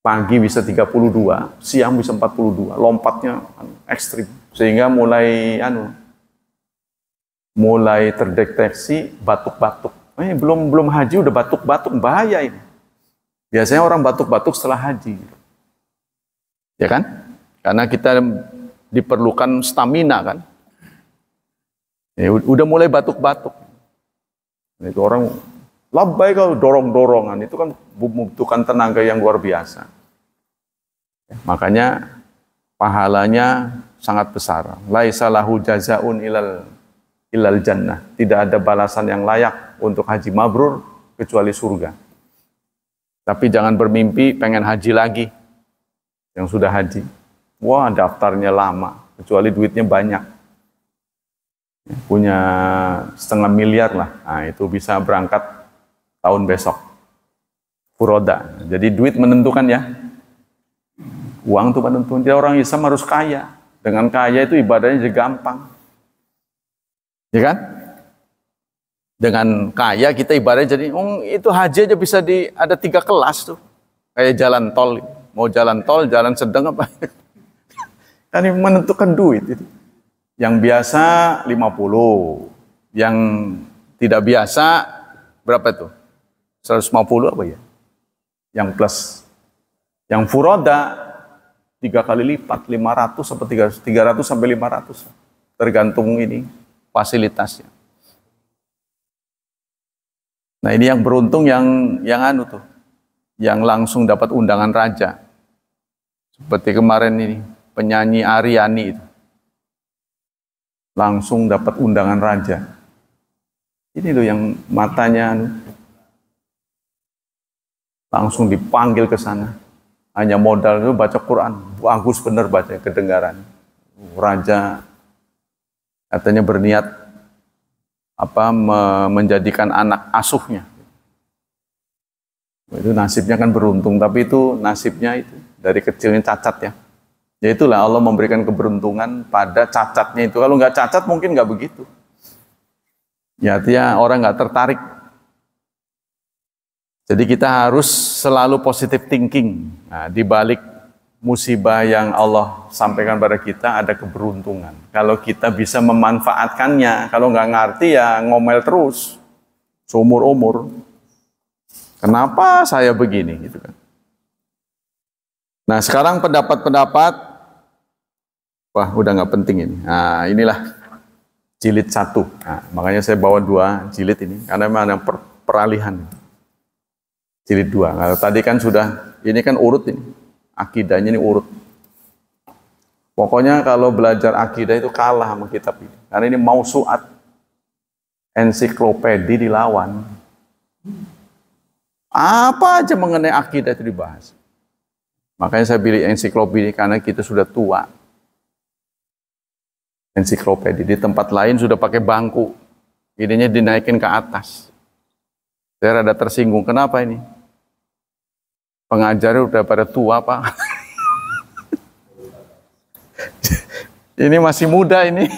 Speaker 1: pagi bisa 32, siang bisa 42, lompatnya anu, ekstrim. Sehingga mulai anu mulai terdeteksi batuk-batuk. Eh, belum belum haji udah batuk-batuk bahaya ini. Biasanya orang batuk-batuk setelah haji. Ya kan? Karena kita diperlukan stamina kan. Ya, udah mulai batuk-batuk. Itu orang Labai kalau dorong-dorongan itu kan membutuhkan tenaga yang luar biasa. Makanya pahalanya sangat besar. Laisa lahu jazaun ilal ilal jannah. Tidak ada balasan yang layak untuk haji mabrur kecuali surga. Tapi jangan bermimpi pengen haji lagi yang sudah haji. Wah, daftarnya lama, kecuali duitnya banyak. Punya setengah miliar lah. Nah, itu bisa berangkat tahun besok. Furoda. Jadi duit menentukan ya. Uang itu menentukan. Jadi orang Islam harus kaya. Dengan kaya itu ibadahnya jadi gampang. Ya kan? Dengan kaya kita ibadahnya jadi, oh, itu haji aja bisa di, ada tiga kelas tuh. Kayak jalan tol. Mau jalan tol, jalan sedang apa. [laughs] kan menentukan duit itu. Yang biasa 50, yang tidak biasa berapa tuh? 150 apa ya? Yang plus. Yang furoda tiga kali lipat, 500 sampai 300, 300 sampai 500. Tergantung ini fasilitasnya. Nah ini yang beruntung yang yang anu tuh, yang langsung dapat undangan raja. Seperti kemarin ini penyanyi Ariani itu, langsung dapat undangan raja. Ini loh yang matanya anu, Langsung dipanggil ke sana. Hanya modal itu baca Quran. Bagus benar baca kedengaran. Raja katanya berniat apa menjadikan anak asuhnya. Itu nasibnya kan beruntung, tapi itu nasibnya itu dari kecilnya cacat ya. Ya itulah Allah memberikan keberuntungan pada cacatnya itu. Kalau nggak cacat mungkin nggak begitu. Ya artinya orang nggak tertarik jadi kita harus selalu positif thinking. Nah, di balik musibah yang Allah sampaikan pada kita ada keberuntungan. Kalau kita bisa memanfaatkannya, kalau nggak ngerti ya ngomel terus seumur umur. Kenapa saya begini gitu kan? Nah sekarang pendapat-pendapat, wah udah nggak penting ini. Nah inilah jilid satu. Nah, makanya saya bawa dua jilid ini karena memang yang per peralihan jilid dua. Nah, tadi kan sudah ini kan urut ini. Akidahnya ini urut. Pokoknya kalau belajar akidah itu kalah sama kitab ini. Karena ini mausuat ensiklopedi dilawan. Apa aja mengenai akidah itu dibahas. Makanya saya pilih ensiklopedi karena kita sudah tua. ensiklopedi di tempat lain sudah pakai bangku. Ininya dinaikin ke atas. Saya rada tersinggung. Kenapa ini? pengajar udah pada tua pak. [laughs] ini masih muda ini.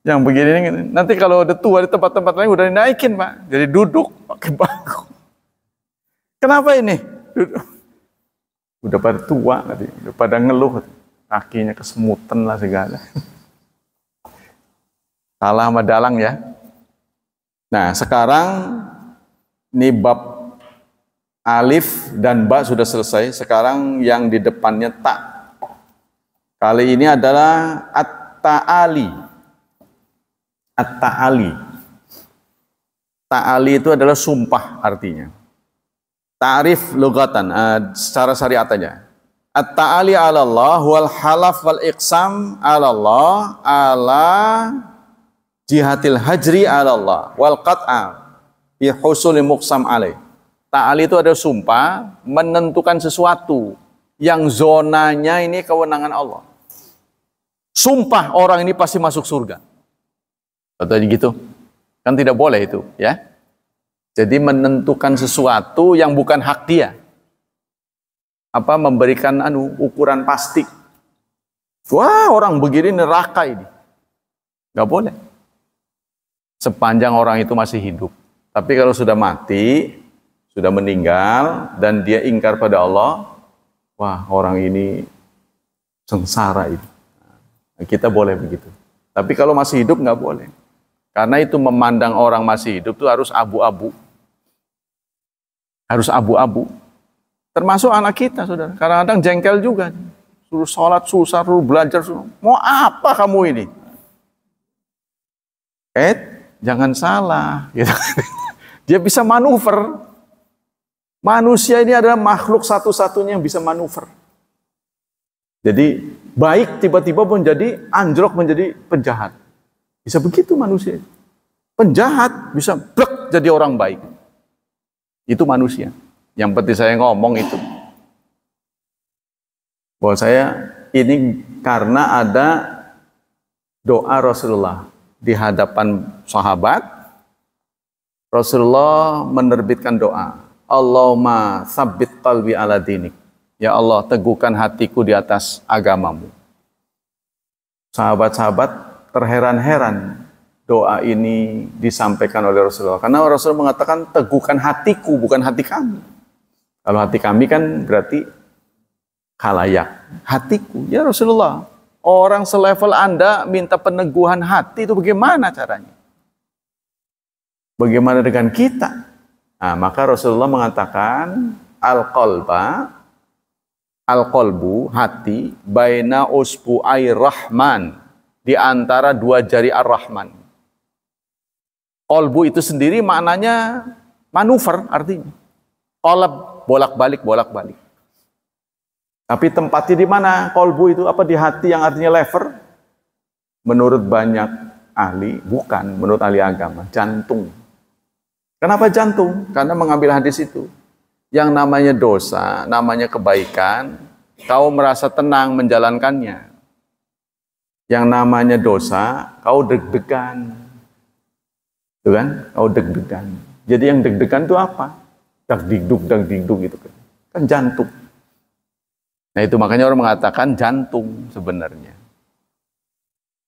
Speaker 1: Yang begini nanti kalau udah tua di tempat-tempat lain udah dinaikin pak, jadi duduk pakai bangku. Kenapa ini? Duduk. Udah pada tua nanti, udah pada ngeluh, kakinya kesemutan lah segala. Salah sama dalang ya. Nah sekarang ini bab alif dan ba sudah selesai. Sekarang yang di depannya tak Kali ini adalah at-ta'ali. At-ta'ali. Ta'ali itu adalah sumpah artinya. Ta'rif lugatan uh, secara syariatnya. At-ta'ali ala Allah wal halaf wal iqsam ala Allah ala jihatil hajri ala Allah wal qat'a bi husuli muqsam alaih Ta'ali itu ada sumpah menentukan sesuatu yang zonanya ini kewenangan Allah. Sumpah orang ini pasti masuk surga. Contohnya gitu. Kan tidak boleh itu, ya. Jadi menentukan sesuatu yang bukan hak dia. Apa memberikan anu ukuran pasti. Wah, orang begini neraka ini. Gak boleh. Sepanjang orang itu masih hidup. Tapi kalau sudah mati, sudah meninggal dan dia ingkar pada Allah, wah orang ini sengsara itu. Nah, kita boleh begitu. Tapi kalau masih hidup nggak boleh. Karena itu memandang orang masih hidup itu harus abu-abu. Harus abu-abu. Termasuk anak kita, saudara. Kadang-kadang jengkel juga. Suruh sholat susah, suruh belajar Suruh. Mau apa kamu ini? Eh, jangan salah. [laughs] Dia bisa manuver. Manusia ini adalah makhluk satu-satunya yang bisa manuver. Jadi baik tiba-tiba menjadi anjlok menjadi penjahat. Bisa begitu manusia. Penjahat bisa blek jadi orang baik. Itu manusia. Yang penting saya ngomong itu. Bahwa saya ini karena ada doa Rasulullah di hadapan sahabat. Rasulullah menerbitkan doa. Allahumma sabit talbi ala dinik. Ya Allah, teguhkan hatiku di atas agamamu. Sahabat-sahabat terheran-heran doa ini disampaikan oleh Rasulullah. Karena Rasulullah mengatakan teguhkan hatiku, bukan hati kami. Kalau hati kami kan berarti khalayak. Hatiku, ya Rasulullah. Orang selevel Anda minta peneguhan hati itu bagaimana caranya? Bagaimana dengan kita? Nah, maka Rasulullah mengatakan al-qalba al-qalbu hati baina usbu'ai rahman di antara dua jari ar-rahman. Kolbu itu sendiri maknanya manuver artinya. Kolab bolak-balik bolak-balik. Tapi tempatnya di mana kolbu itu apa di hati yang artinya lever? Menurut banyak ahli bukan, menurut ahli agama jantung. Kenapa jantung? Karena mengambil hadis itu. Yang namanya dosa, namanya kebaikan, kau merasa tenang menjalankannya. Yang namanya dosa, kau deg-degan. tuh kan? Kau deg-degan. Jadi yang deg-degan itu apa? Dag digduk, dag digduk gitu kan. Kan jantung. Nah itu makanya orang mengatakan jantung sebenarnya.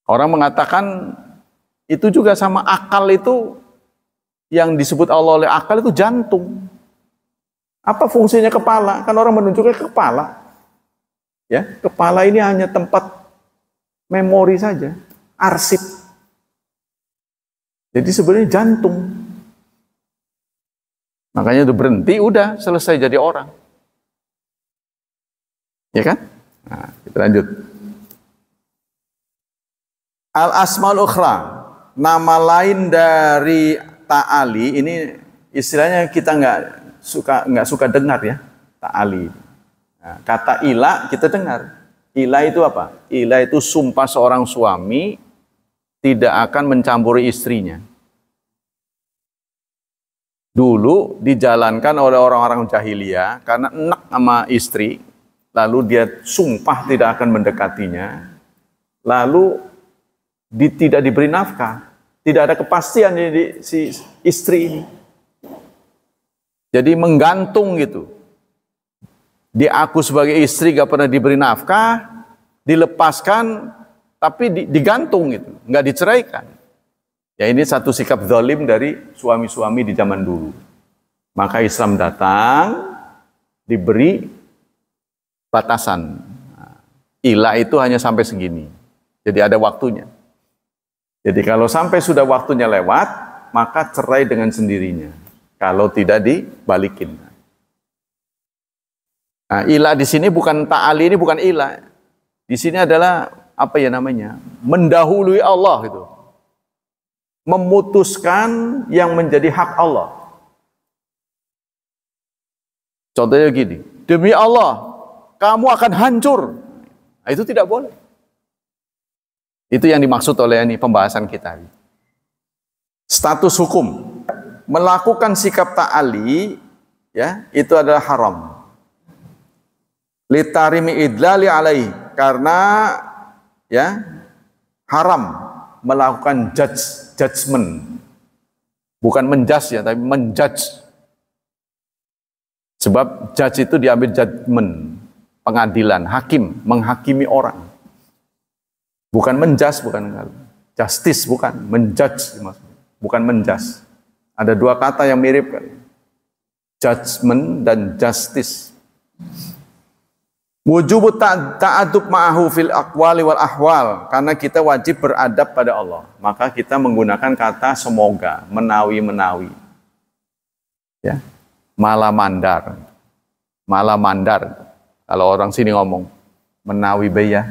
Speaker 1: Orang mengatakan itu juga sama akal itu yang disebut Allah oleh akal itu jantung. Apa fungsinya kepala? Kan orang menunjuknya kepala. Ya, kepala ini hanya tempat memori saja, arsip. Jadi sebenarnya jantung. Makanya itu berhenti, udah selesai jadi orang. Ya kan? Nah, kita lanjut. al asmal Ukhra, nama lain dari ta'ali ini istilahnya kita nggak suka nggak suka dengar ya ta'ali. Nah, kata ila kita dengar. Ila itu apa? Ila itu sumpah seorang suami tidak akan mencampuri istrinya. Dulu dijalankan oleh orang-orang jahiliyah karena enak sama istri, lalu dia sumpah tidak akan mendekatinya, lalu di, tidak diberi nafkah. Tidak ada kepastian di si istri ini. Jadi menggantung gitu. Di aku sebagai istri gak pernah diberi nafkah, dilepaskan, tapi digantung gitu, nggak diceraikan. Ya ini satu sikap zalim dari suami-suami di zaman dulu. Maka Islam datang, diberi batasan. Nah, ilah itu hanya sampai segini. Jadi ada waktunya. Jadi kalau sampai sudah waktunya lewat, maka cerai dengan sendirinya. Kalau tidak dibalikin. Nah, ila di sini bukan ta'ali ini bukan ila. Di sini adalah apa ya namanya? Mendahului Allah gitu. Memutuskan yang menjadi hak Allah. Contohnya gini, demi Allah, kamu akan hancur. Nah, itu tidak boleh. Itu yang dimaksud oleh ini pembahasan kita. Status hukum melakukan sikap ta'ali ya itu adalah haram. Litarimi idlali alaih karena ya haram melakukan judge, judgment. Bukan menjudge ya, tapi menjudge. Sebab judge itu diambil judgment, pengadilan, hakim, menghakimi orang. Bukan menjas, bukan justice, bukan menjudge maksudnya. Bukan menjas. Ada dua kata yang mirip kan. Judgment dan justice. Wujub ta'adub ma'ahu fil akwal wal ahwal. Karena kita wajib beradab pada Allah. Maka kita menggunakan kata semoga, menawi-menawi. Ya. Malah mandar. Malah mandar. Kalau orang sini ngomong, menawi ya.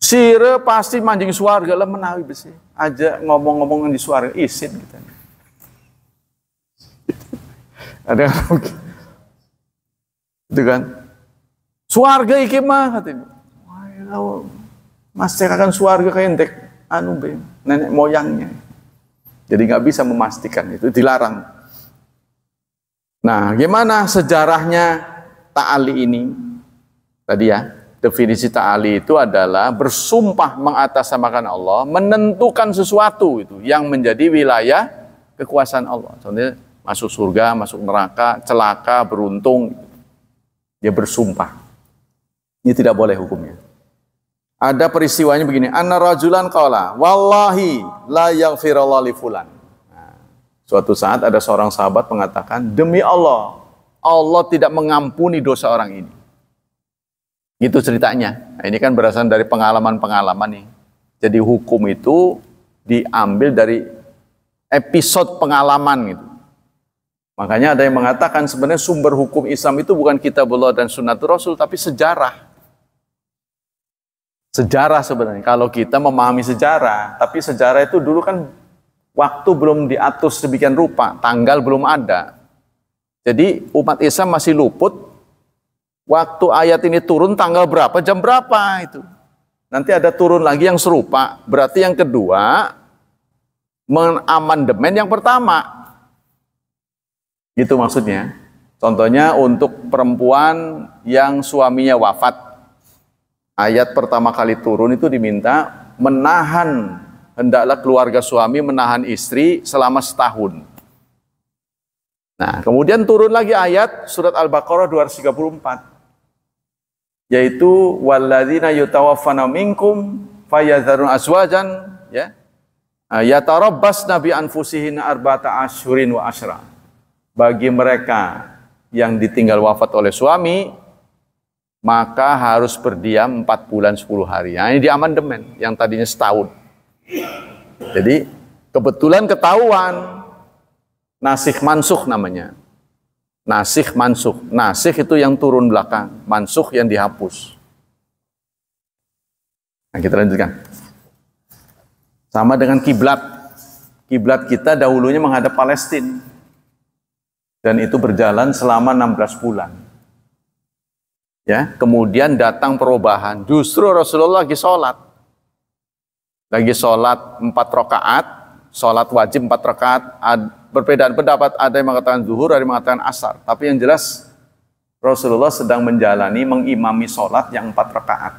Speaker 1: Sire pasti manjing suarga lah menawi besi. Aja ngomong-ngomong di suarga isin gitu. Ada yang Itu kan. Suarga iki mah katanya. Wah, ya akan suarga kayak entek anu be, nenek moyangnya. Jadi nggak bisa memastikan itu dilarang. Nah, gimana sejarahnya Ta'ali ini? Tadi ya, Definisi ta'ali itu adalah bersumpah mengatasnamakan Allah, menentukan sesuatu itu yang menjadi wilayah kekuasaan Allah. Contohnya masuk surga, masuk neraka, celaka, beruntung. Dia bersumpah. Ini tidak boleh hukumnya. Ada peristiwanya begini, anna rajulan qala, wallahi la yaghfirullah li fulan. Nah, suatu saat ada seorang sahabat mengatakan, demi Allah, Allah tidak mengampuni dosa orang ini. Gitu ceritanya. Nah, ini kan berasal dari pengalaman-pengalaman nih. Jadi hukum itu diambil dari episode pengalaman gitu. Makanya ada yang mengatakan sebenarnya sumber hukum Islam itu bukan kitabullah dan sunnat rasul tapi sejarah. Sejarah sebenarnya kalau kita memahami sejarah, tapi sejarah itu dulu kan waktu belum diatur sedemikian rupa, tanggal belum ada. Jadi umat Islam masih luput waktu ayat ini turun tanggal berapa, jam berapa itu. Nanti ada turun lagi yang serupa. Berarti yang kedua mengamandemen yang pertama. Gitu maksudnya. Contohnya untuk perempuan yang suaminya wafat. Ayat pertama kali turun itu diminta menahan hendaklah keluarga suami menahan istri selama setahun. Nah, kemudian turun lagi ayat surat Al-Baqarah 234 yaitu walladzina yutawaffana minkum fayadharun aswajan ya ah, yatarabbas nabi anfusihin arba'ata ashurin wa asra bagi mereka yang ditinggal wafat oleh suami maka harus berdiam 4 bulan 10 hari. Nah, ini di amandemen yang tadinya setahun. Jadi kebetulan ketahuan nasih mansuh namanya. Nasih mansuh. Nasih itu yang turun belakang, mansuh yang dihapus. Nah, kita lanjutkan. Sama dengan kiblat. Kiblat kita dahulunya menghadap Palestina. Dan itu berjalan selama 16 bulan. Ya, kemudian datang perubahan. Justru Rasulullah lagi sholat. Lagi sholat 4 rakaat, sholat wajib 4 rakaat, Perbedaan pendapat ada yang mengatakan zuhur, ada yang mengatakan asar. Tapi yang jelas Rasulullah sedang menjalani mengimami sholat yang empat rakaat.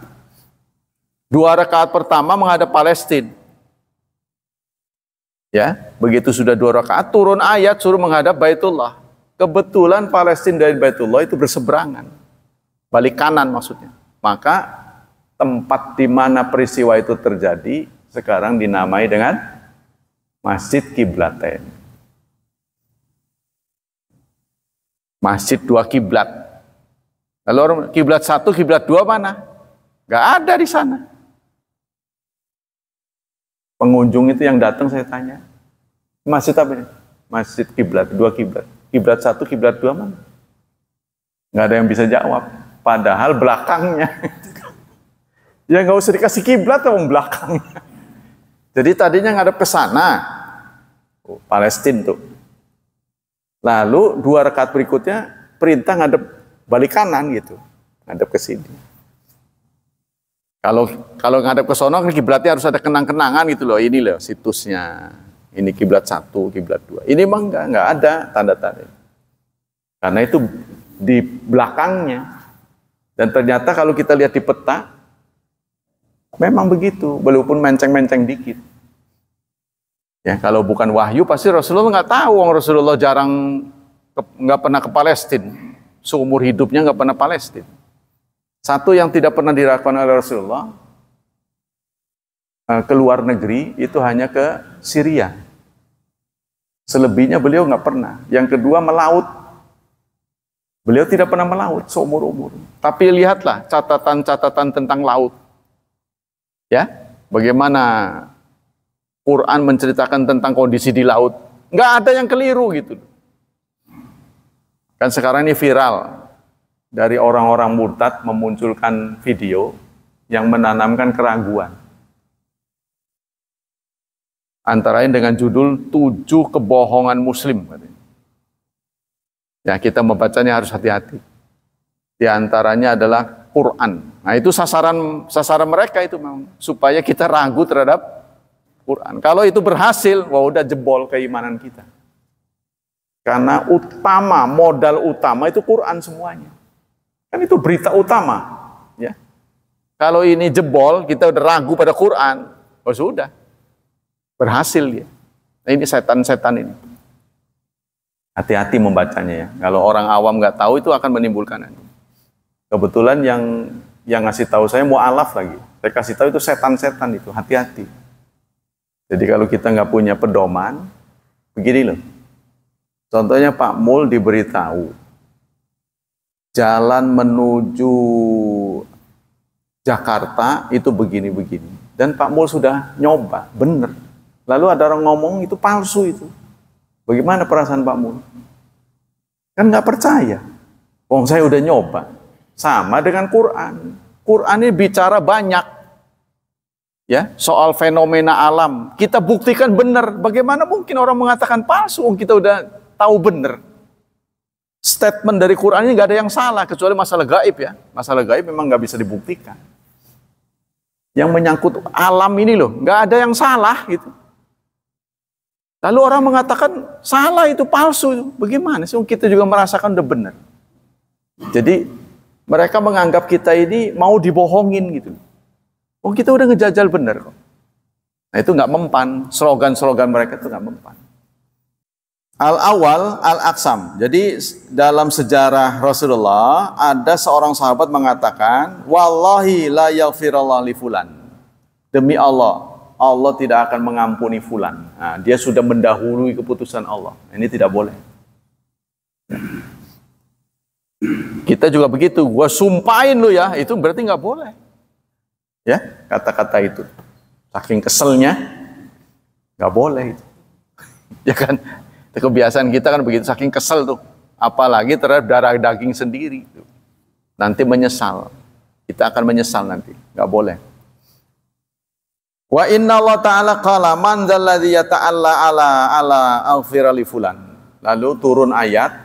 Speaker 1: Dua rakaat pertama menghadap Palestina. Ya, begitu sudah dua rakaat turun ayat suruh menghadap Baitullah. Kebetulan Palestina dari Baitullah itu berseberangan. Balik kanan maksudnya. Maka tempat di mana peristiwa itu terjadi sekarang dinamai dengan Masjid Kiblaten. Masjid dua kiblat. kalau orang kiblat satu, kiblat dua mana? Gak ada di sana. Pengunjung itu yang datang saya tanya, masjid apa ini? Masjid kiblat, dua kiblat. Kiblat satu, kiblat dua mana? Gak ada yang bisa jawab. Padahal belakangnya. [laughs] ya nggak usah dikasih kiblat atau belakangnya. Jadi tadinya ngadep ke sana. Oh, Palestina tuh. Lalu dua rekat berikutnya perintah ngadep balik kanan gitu, ngadep ke sini. Kalau kalau ngadep ke sono kan kiblatnya harus ada kenang-kenangan gitu loh, ini loh situsnya. Ini kiblat satu, kiblat dua. Ini emang nggak nggak ada tanda-tanda. Karena itu di belakangnya. Dan ternyata kalau kita lihat di peta, memang begitu, walaupun menceng-menceng dikit. Ya, kalau bukan wahyu pasti Rasulullah nggak tahu. Wong Rasulullah jarang nggak pernah ke Palestina. Seumur hidupnya nggak pernah Palestina. Satu yang tidak pernah dilakukan oleh Rasulullah eh, ke luar negeri itu hanya ke Syria. Selebihnya beliau nggak pernah. Yang kedua melaut. Beliau tidak pernah melaut seumur umur. Tapi lihatlah catatan-catatan tentang laut. Ya, bagaimana Quran menceritakan tentang kondisi di laut. Nggak ada yang keliru gitu. Kan sekarang ini viral dari orang-orang murtad memunculkan video yang menanamkan keraguan. Antara lain dengan judul tujuh kebohongan muslim. Ya kita membacanya harus hati-hati. Di antaranya adalah Quran. Nah itu sasaran sasaran mereka itu memang supaya kita ragu terhadap Quran. Kalau itu berhasil, wah udah jebol keimanan kita. Karena utama, modal utama itu Quran semuanya. Kan itu berita utama. Ya. Kalau ini jebol, kita udah ragu pada Quran, oh sudah. Berhasil dia. Nah, ini setan-setan ini. Hati-hati membacanya ya. Kalau orang awam nggak tahu itu akan menimbulkan ini. Kebetulan yang yang ngasih tahu saya mau alaf lagi. Saya kasih tahu itu setan-setan itu, hati-hati. Jadi kalau kita nggak punya pedoman, begini loh. Contohnya Pak Mul diberitahu jalan menuju Jakarta itu begini-begini. Dan Pak Mul sudah nyoba, benar. Lalu ada orang ngomong itu palsu itu. Bagaimana perasaan Pak Mul? Kan nggak percaya. Wong saya udah nyoba. Sama dengan Quran. Quran ini bicara banyak ya soal fenomena alam kita buktikan benar bagaimana mungkin orang mengatakan palsu oh, kita udah tahu benar statement dari Quran ini nggak ada yang salah kecuali masalah gaib ya masalah gaib memang nggak bisa dibuktikan yang menyangkut alam ini loh nggak ada yang salah gitu lalu orang mengatakan salah itu palsu bagaimana sih oh, kita juga merasakan udah benar jadi mereka menganggap kita ini mau dibohongin gitu Oh kita udah ngejajal bener kok. Nah itu nggak mempan, slogan-slogan mereka itu nggak mempan. Al-awal, al-aksam. Jadi dalam sejarah Rasulullah ada seorang sahabat mengatakan, Wallahi la yafirallah li fulan. Demi Allah, Allah tidak akan mengampuni fulan. Nah, dia sudah mendahului keputusan Allah. Ini tidak boleh. Kita juga begitu. Gua sumpahin lu ya, itu berarti nggak boleh. Ya, kata-kata itu. Saking keselnya, nggak boleh itu. [laughs] ya kan? Itu kebiasaan kita kan begitu, saking kesel tuh. Apalagi terhadap darah daging sendiri. itu Nanti menyesal. Kita akan menyesal nanti. Nggak boleh. Wa inna Allah Ta'ala qala man dzalladzi yata'alla ala ala aghfira li fulan. Lalu turun ayat,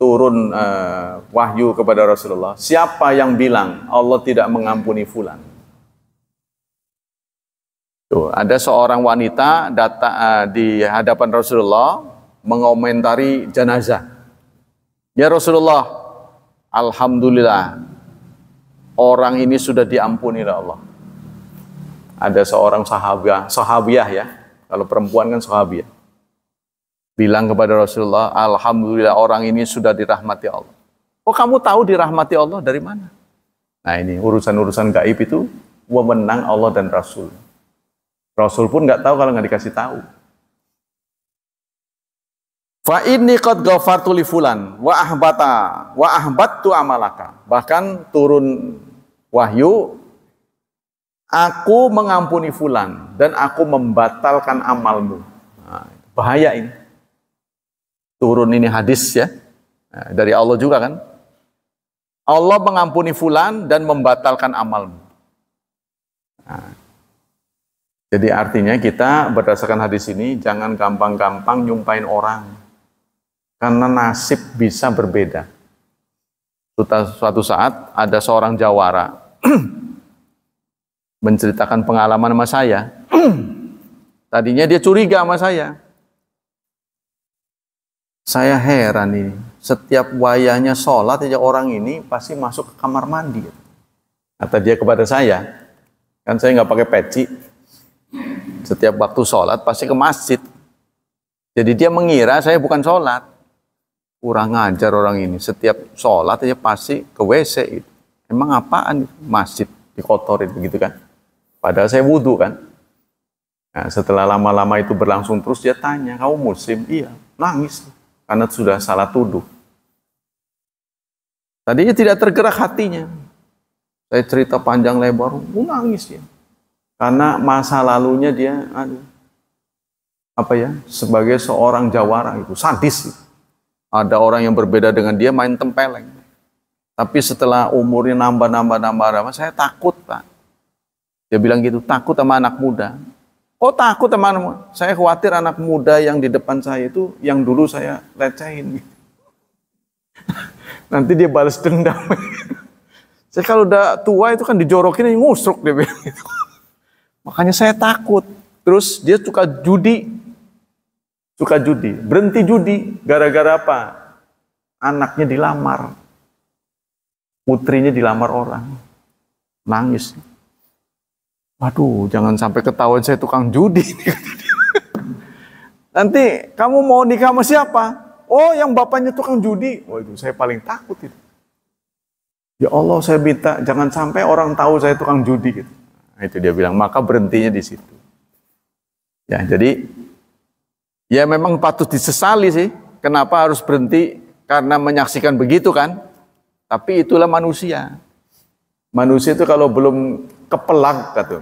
Speaker 1: turun uh, wahyu kepada Rasulullah. Siapa yang bilang Allah tidak mengampuni fulan? Tuh, ada seorang wanita data uh, di hadapan Rasulullah mengomentari jenazah. Ya Rasulullah, alhamdulillah orang ini sudah diampuni oleh ya Allah. Ada seorang sahabiah, sahabiah ya. Kalau perempuan kan sahabiah. Bilang kepada Rasulullah, alhamdulillah orang ini sudah dirahmati Allah. Kok oh, kamu tahu dirahmati Allah dari mana? Nah ini urusan-urusan gaib itu wewenang Allah dan Rasul. Rasul pun nggak tahu kalau nggak dikasih tahu. Fa ini kot ghafartu li wa ahbata wa ahbattu amalaka. Bahkan turun wahyu aku mengampuni fulan dan aku membatalkan amalmu. Nah, bahaya ini. Turun ini hadis ya. Nah, dari Allah juga kan. Allah mengampuni fulan dan membatalkan amalmu. Nah, jadi artinya kita berdasarkan hadis ini jangan gampang-gampang nyumpain orang. Karena nasib bisa berbeda. Suatu saat ada seorang jawara [clears throat] menceritakan pengalaman sama saya. [clears throat] Tadinya dia curiga sama saya. Saya heran ini, setiap wayahnya sholat aja orang ini pasti masuk ke kamar mandi. Kata dia kepada saya, kan saya nggak pakai peci, setiap waktu sholat pasti ke masjid. Jadi dia mengira saya bukan sholat. Kurang ajar orang ini. Setiap sholat aja pasti ke WC. Gitu. Emang apaan masjid dikotorin begitu kan? Padahal saya wudhu kan. Nah, setelah lama-lama itu berlangsung terus dia tanya, kamu muslim? Iya, nangis. Karena sudah salah tuduh. Tadinya tidak tergerak hatinya. Saya cerita panjang lebar, nangis ya. Karena masa lalunya dia aduh, apa ya sebagai seorang jawara itu sadis. Gitu. Ada orang yang berbeda dengan dia main tempeleng. Tapi setelah umurnya nambah-nambah nambah-nambah, saya takut pak. Dia bilang gitu, takut sama anak muda. Oh takut sama anak Saya khawatir anak muda yang di depan saya itu yang dulu saya lecehin. [laughs] Nanti dia balas dendam. [laughs] saya kalau udah tua itu kan dijorokin ngusruk dia bilang gitu. Makanya saya takut. Terus dia suka judi. Suka judi. Berhenti judi. Gara-gara apa? Anaknya dilamar. Putrinya dilamar orang. Nangis. Waduh, jangan sampai ketahuan saya tukang judi. [laughs] Nanti kamu mau nikah sama siapa? Oh, yang bapaknya tukang judi. Wah, itu saya paling takut itu. Ya Allah, saya minta jangan sampai orang tahu saya tukang judi gitu. Nah, itu dia bilang, maka berhentinya di situ. Ya, jadi ya memang patut disesali sih, kenapa harus berhenti karena menyaksikan begitu kan? Tapi itulah manusia. Manusia itu kalau belum kepelak kata,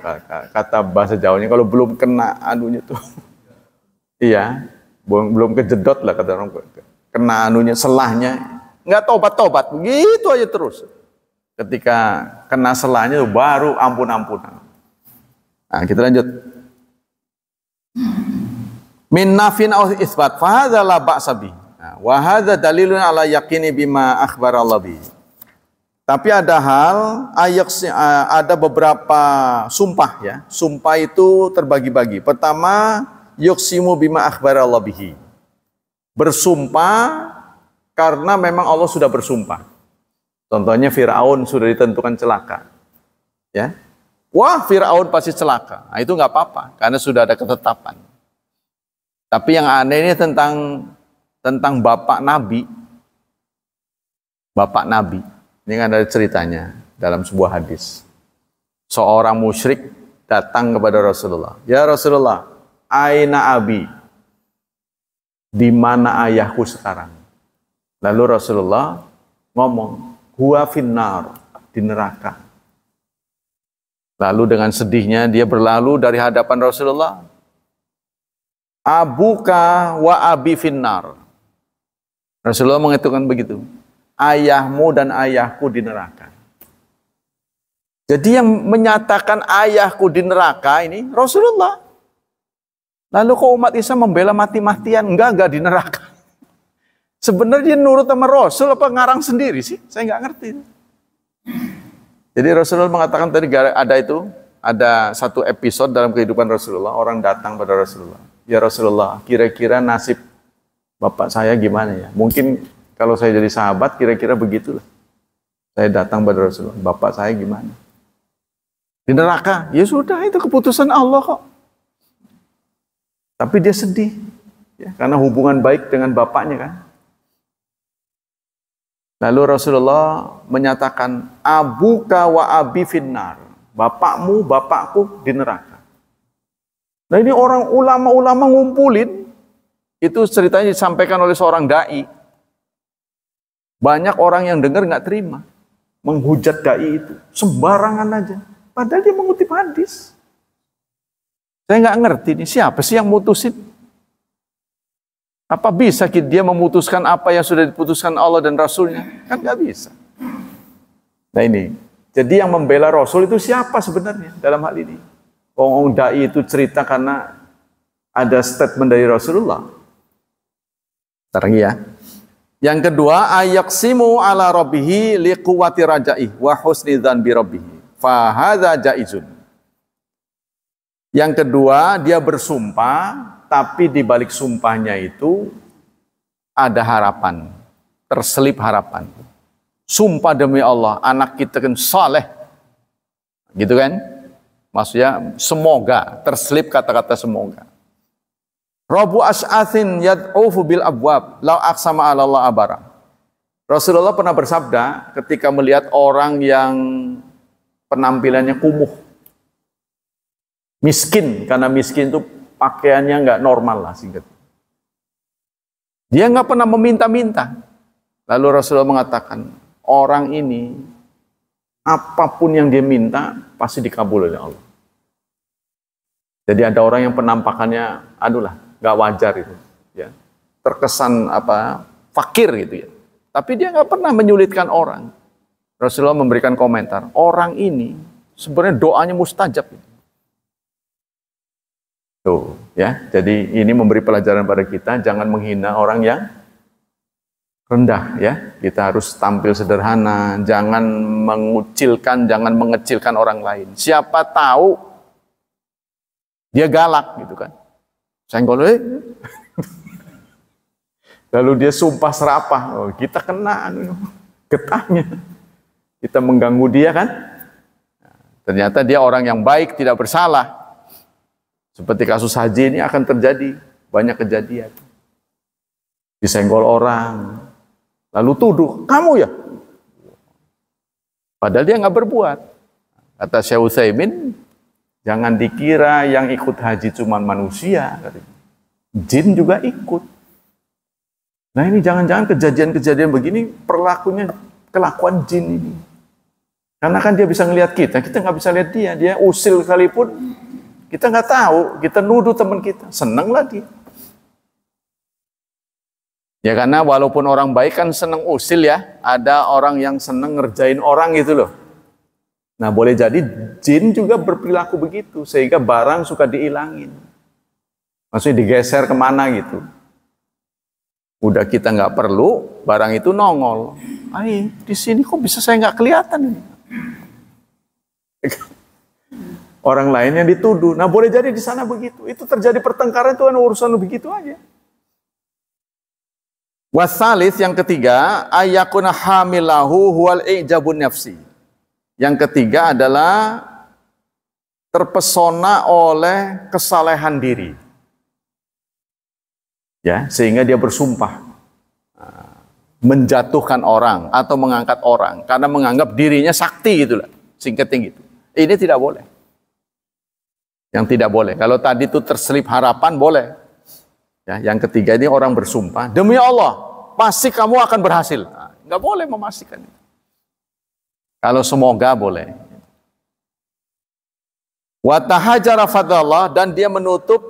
Speaker 1: kata bahasa Jawanya kalau belum kena anunya tuh. [laughs] iya, belum belum kejedot lah kata orang kena anunya selahnya nggak tobat-tobat begitu aja terus ketika kena selahnya baru ampun-ampunan Nah, kita lanjut. Min nafin au isbat. hadza la ba'sa bi. Nah, wa hadza dalilun ala yakini bima akhbar Allah bi. Tapi ada hal ayat eh, ada beberapa sumpah ya. Sumpah itu terbagi-bagi. Pertama, yuksimu bima akhbar Allah bihi. Bersumpah karena memang Allah sudah bersumpah. Contohnya Firaun sudah ditentukan celaka. Ya, Wah, Firaun pasti celaka. Nah, itu nggak apa-apa karena sudah ada ketetapan. Tapi yang aneh ini tentang tentang bapak nabi. Bapak nabi. Ini kan ada ceritanya dalam sebuah hadis. Seorang musyrik datang kepada Rasulullah. Ya Rasulullah, aina abi? Di mana ayahku sekarang? Lalu Rasulullah ngomong, huwa finnar, di neraka. Lalu dengan sedihnya dia berlalu dari hadapan Rasulullah. Abuka wa abi finnar. Rasulullah mengatakan begitu. Ayahmu dan ayahku di neraka. Jadi yang menyatakan ayahku di neraka ini Rasulullah. Lalu kok umat Islam membela mati-matian? Enggak, enggak di neraka. Sebenarnya nurut sama Rasul apa ngarang sendiri sih? Saya enggak ngerti. Jadi Rasulullah mengatakan tadi ada itu, ada satu episode dalam kehidupan Rasulullah, orang datang pada Rasulullah. Ya Rasulullah, kira-kira nasib bapak saya gimana ya? Mungkin kalau saya jadi sahabat, kira-kira begitulah. Saya datang pada Rasulullah, bapak saya gimana? Di neraka, ya sudah itu keputusan Allah kok. Tapi dia sedih, ya, karena hubungan baik dengan bapaknya kan. Lalu Rasulullah menyatakan, Abu wa abi finnar. Bapakmu, bapakku di neraka. Nah ini orang ulama-ulama ngumpulin. Itu ceritanya disampaikan oleh seorang da'i. Banyak orang yang dengar nggak terima. Menghujat da'i itu. Sembarangan aja. Padahal dia mengutip hadis. Saya nggak ngerti ini siapa sih yang mutusin apa bisa dia memutuskan apa yang sudah diputuskan Allah dan Rasulnya? Kan nggak bisa. Nah ini, jadi yang membela Rasul itu siapa sebenarnya dalam hal ini? Wong dai itu cerita karena ada statement dari Rasulullah. Terang ya. Yang kedua, ayaksimu ala rabbihi liquwati raja'i wa husni dzanbi rabbihi. Fahadha jaizun. Yang kedua, dia bersumpah tapi di balik sumpahnya itu ada harapan, terselip harapan. Sumpah demi Allah, anak kita kan saleh. Gitu kan? Maksudnya semoga, terselip kata-kata semoga. Rabu as'athin yad'ufu bil abwab, lau aksama ala Allah abara. Rasulullah pernah bersabda ketika melihat orang yang penampilannya kumuh, miskin, karena miskin itu pakaiannya nggak normal lah singkat. Dia nggak pernah meminta-minta. Lalu Rasulullah mengatakan, orang ini apapun yang dia minta pasti dikabul oleh Allah. Jadi ada orang yang penampakannya, aduh lah, nggak wajar itu, ya terkesan apa fakir gitu ya. Tapi dia nggak pernah menyulitkan orang. Rasulullah memberikan komentar, orang ini sebenarnya doanya mustajab. Gitu. Tuh, ya. Jadi ini memberi pelajaran pada kita jangan menghina orang yang rendah ya. Kita harus tampil sederhana, jangan mengucilkan, jangan mengecilkan orang lain. Siapa tahu dia galak gitu kan. Senggol, eh. [laughs] Lalu dia sumpah serapah, oh, kita kena gitu. getahnya. Kita mengganggu dia kan. Nah, ternyata dia orang yang baik, tidak bersalah seperti kasus haji ini akan terjadi banyak kejadian. Disenggol orang, lalu tuduh, kamu ya? Padahal dia nggak berbuat. Kata Syekh Utsaimin, jangan dikira yang ikut haji cuma manusia. Jin juga ikut. Nah ini jangan-jangan kejadian-kejadian begini perlakunya kelakuan jin ini. Karena kan dia bisa ngelihat kita, kita nggak bisa lihat dia. Dia usil sekalipun kita nggak tahu, kita nuduh teman kita, seneng lagi. Ya karena walaupun orang baik kan seneng usil ya, ada orang yang seneng ngerjain orang gitu loh. Nah boleh jadi jin juga berperilaku begitu, sehingga barang suka diilangin. Maksudnya digeser kemana gitu. Udah kita nggak perlu, barang itu nongol. Ay, di sini kok bisa saya nggak kelihatan orang lain yang dituduh. Nah boleh jadi di sana begitu. Itu terjadi pertengkaran itu kan urusan begitu aja. Wasalis yang ketiga ayakuna hamilahu huwal ijabun nafsi. Yang ketiga adalah terpesona oleh kesalehan diri. Ya, sehingga dia bersumpah ah, menjatuhkan orang atau mengangkat orang karena menganggap dirinya sakti gitulah, tinggi gitu. Ini tidak boleh yang tidak boleh. Kalau tadi itu terselip harapan boleh. Ya, yang ketiga ini orang bersumpah, demi Allah, pasti kamu akan berhasil. Nah, boleh memastikan. Kalau semoga boleh. Watahajara dan dia menutup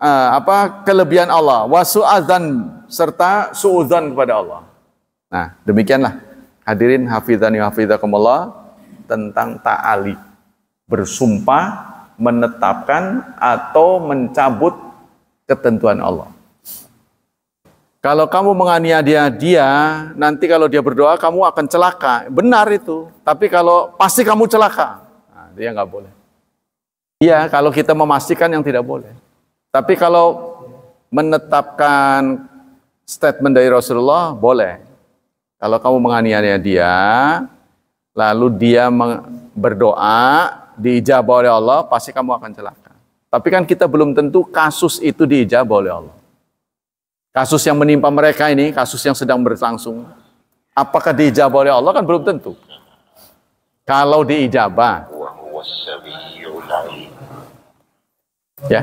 Speaker 1: uh, apa kelebihan Allah, wasuazan serta suudzan kepada Allah. Nah, demikianlah hadirin hafidzani hafizakumullah tentang ta'ali bersumpah menetapkan atau mencabut ketentuan Allah. Kalau kamu menganiaya dia, nanti kalau dia berdoa kamu akan celaka. Benar itu. Tapi kalau pasti kamu celaka, nah, dia nggak boleh. Iya, kalau kita memastikan yang tidak boleh. Tapi kalau menetapkan statement dari Rasulullah, boleh. Kalau kamu menganiaya dia, lalu dia berdoa, diijabah oleh Allah, pasti kamu akan celaka. Tapi kan kita belum tentu kasus itu diijabah oleh Allah. Kasus yang menimpa mereka ini, kasus yang sedang berlangsung, apakah diijabah oleh Allah kan belum tentu. Kalau diijabah, ya,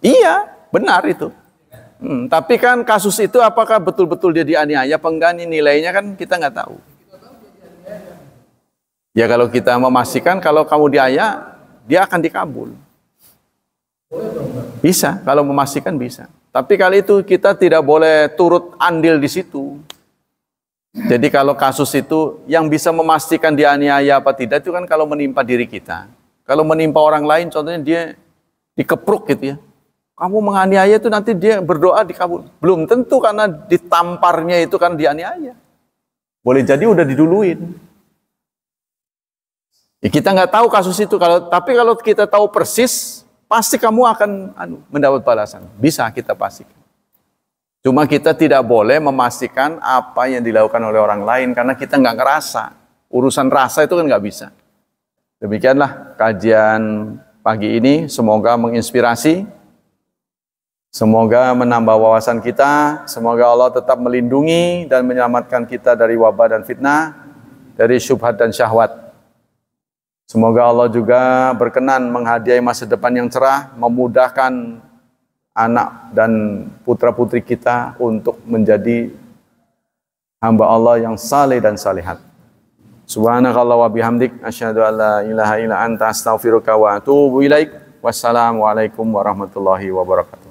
Speaker 1: iya, benar itu. Hmm, tapi kan kasus itu apakah betul-betul dia dianiaya? Penggani nilainya kan kita nggak tahu. Ya kalau kita memastikan kalau kamu diaya, dia akan dikabul. Bisa, kalau memastikan bisa. Tapi kali itu kita tidak boleh turut andil di situ. Jadi kalau kasus itu yang bisa memastikan dianiaya apa tidak itu kan kalau menimpa diri kita. Kalau menimpa orang lain contohnya dia dikepruk gitu ya. Kamu menganiaya itu nanti dia berdoa dikabul. Belum tentu karena ditamparnya itu kan dianiaya. Boleh jadi udah diduluin. Ya, kita nggak tahu kasus itu kalau tapi kalau kita tahu persis pasti kamu akan anu, mendapat balasan. Bisa kita pastikan. Cuma kita tidak boleh memastikan apa yang dilakukan oleh orang lain karena kita nggak ngerasa. Urusan rasa itu kan nggak bisa. Demikianlah kajian pagi ini. Semoga menginspirasi. Semoga menambah wawasan kita. Semoga Allah tetap melindungi dan menyelamatkan kita dari wabah dan fitnah, dari syubhat dan syahwat. Semoga Allah juga berkenan menghadiahi masa depan yang cerah, memudahkan anak dan putra-putri kita untuk menjadi hamba Allah yang saleh dan salehat. Subhanakallah wa bihamdik asyhadu alla ilaha illa anta astaghfiruka wa atubu ilaik. Wassalamualaikum warahmatullahi wabarakatuh.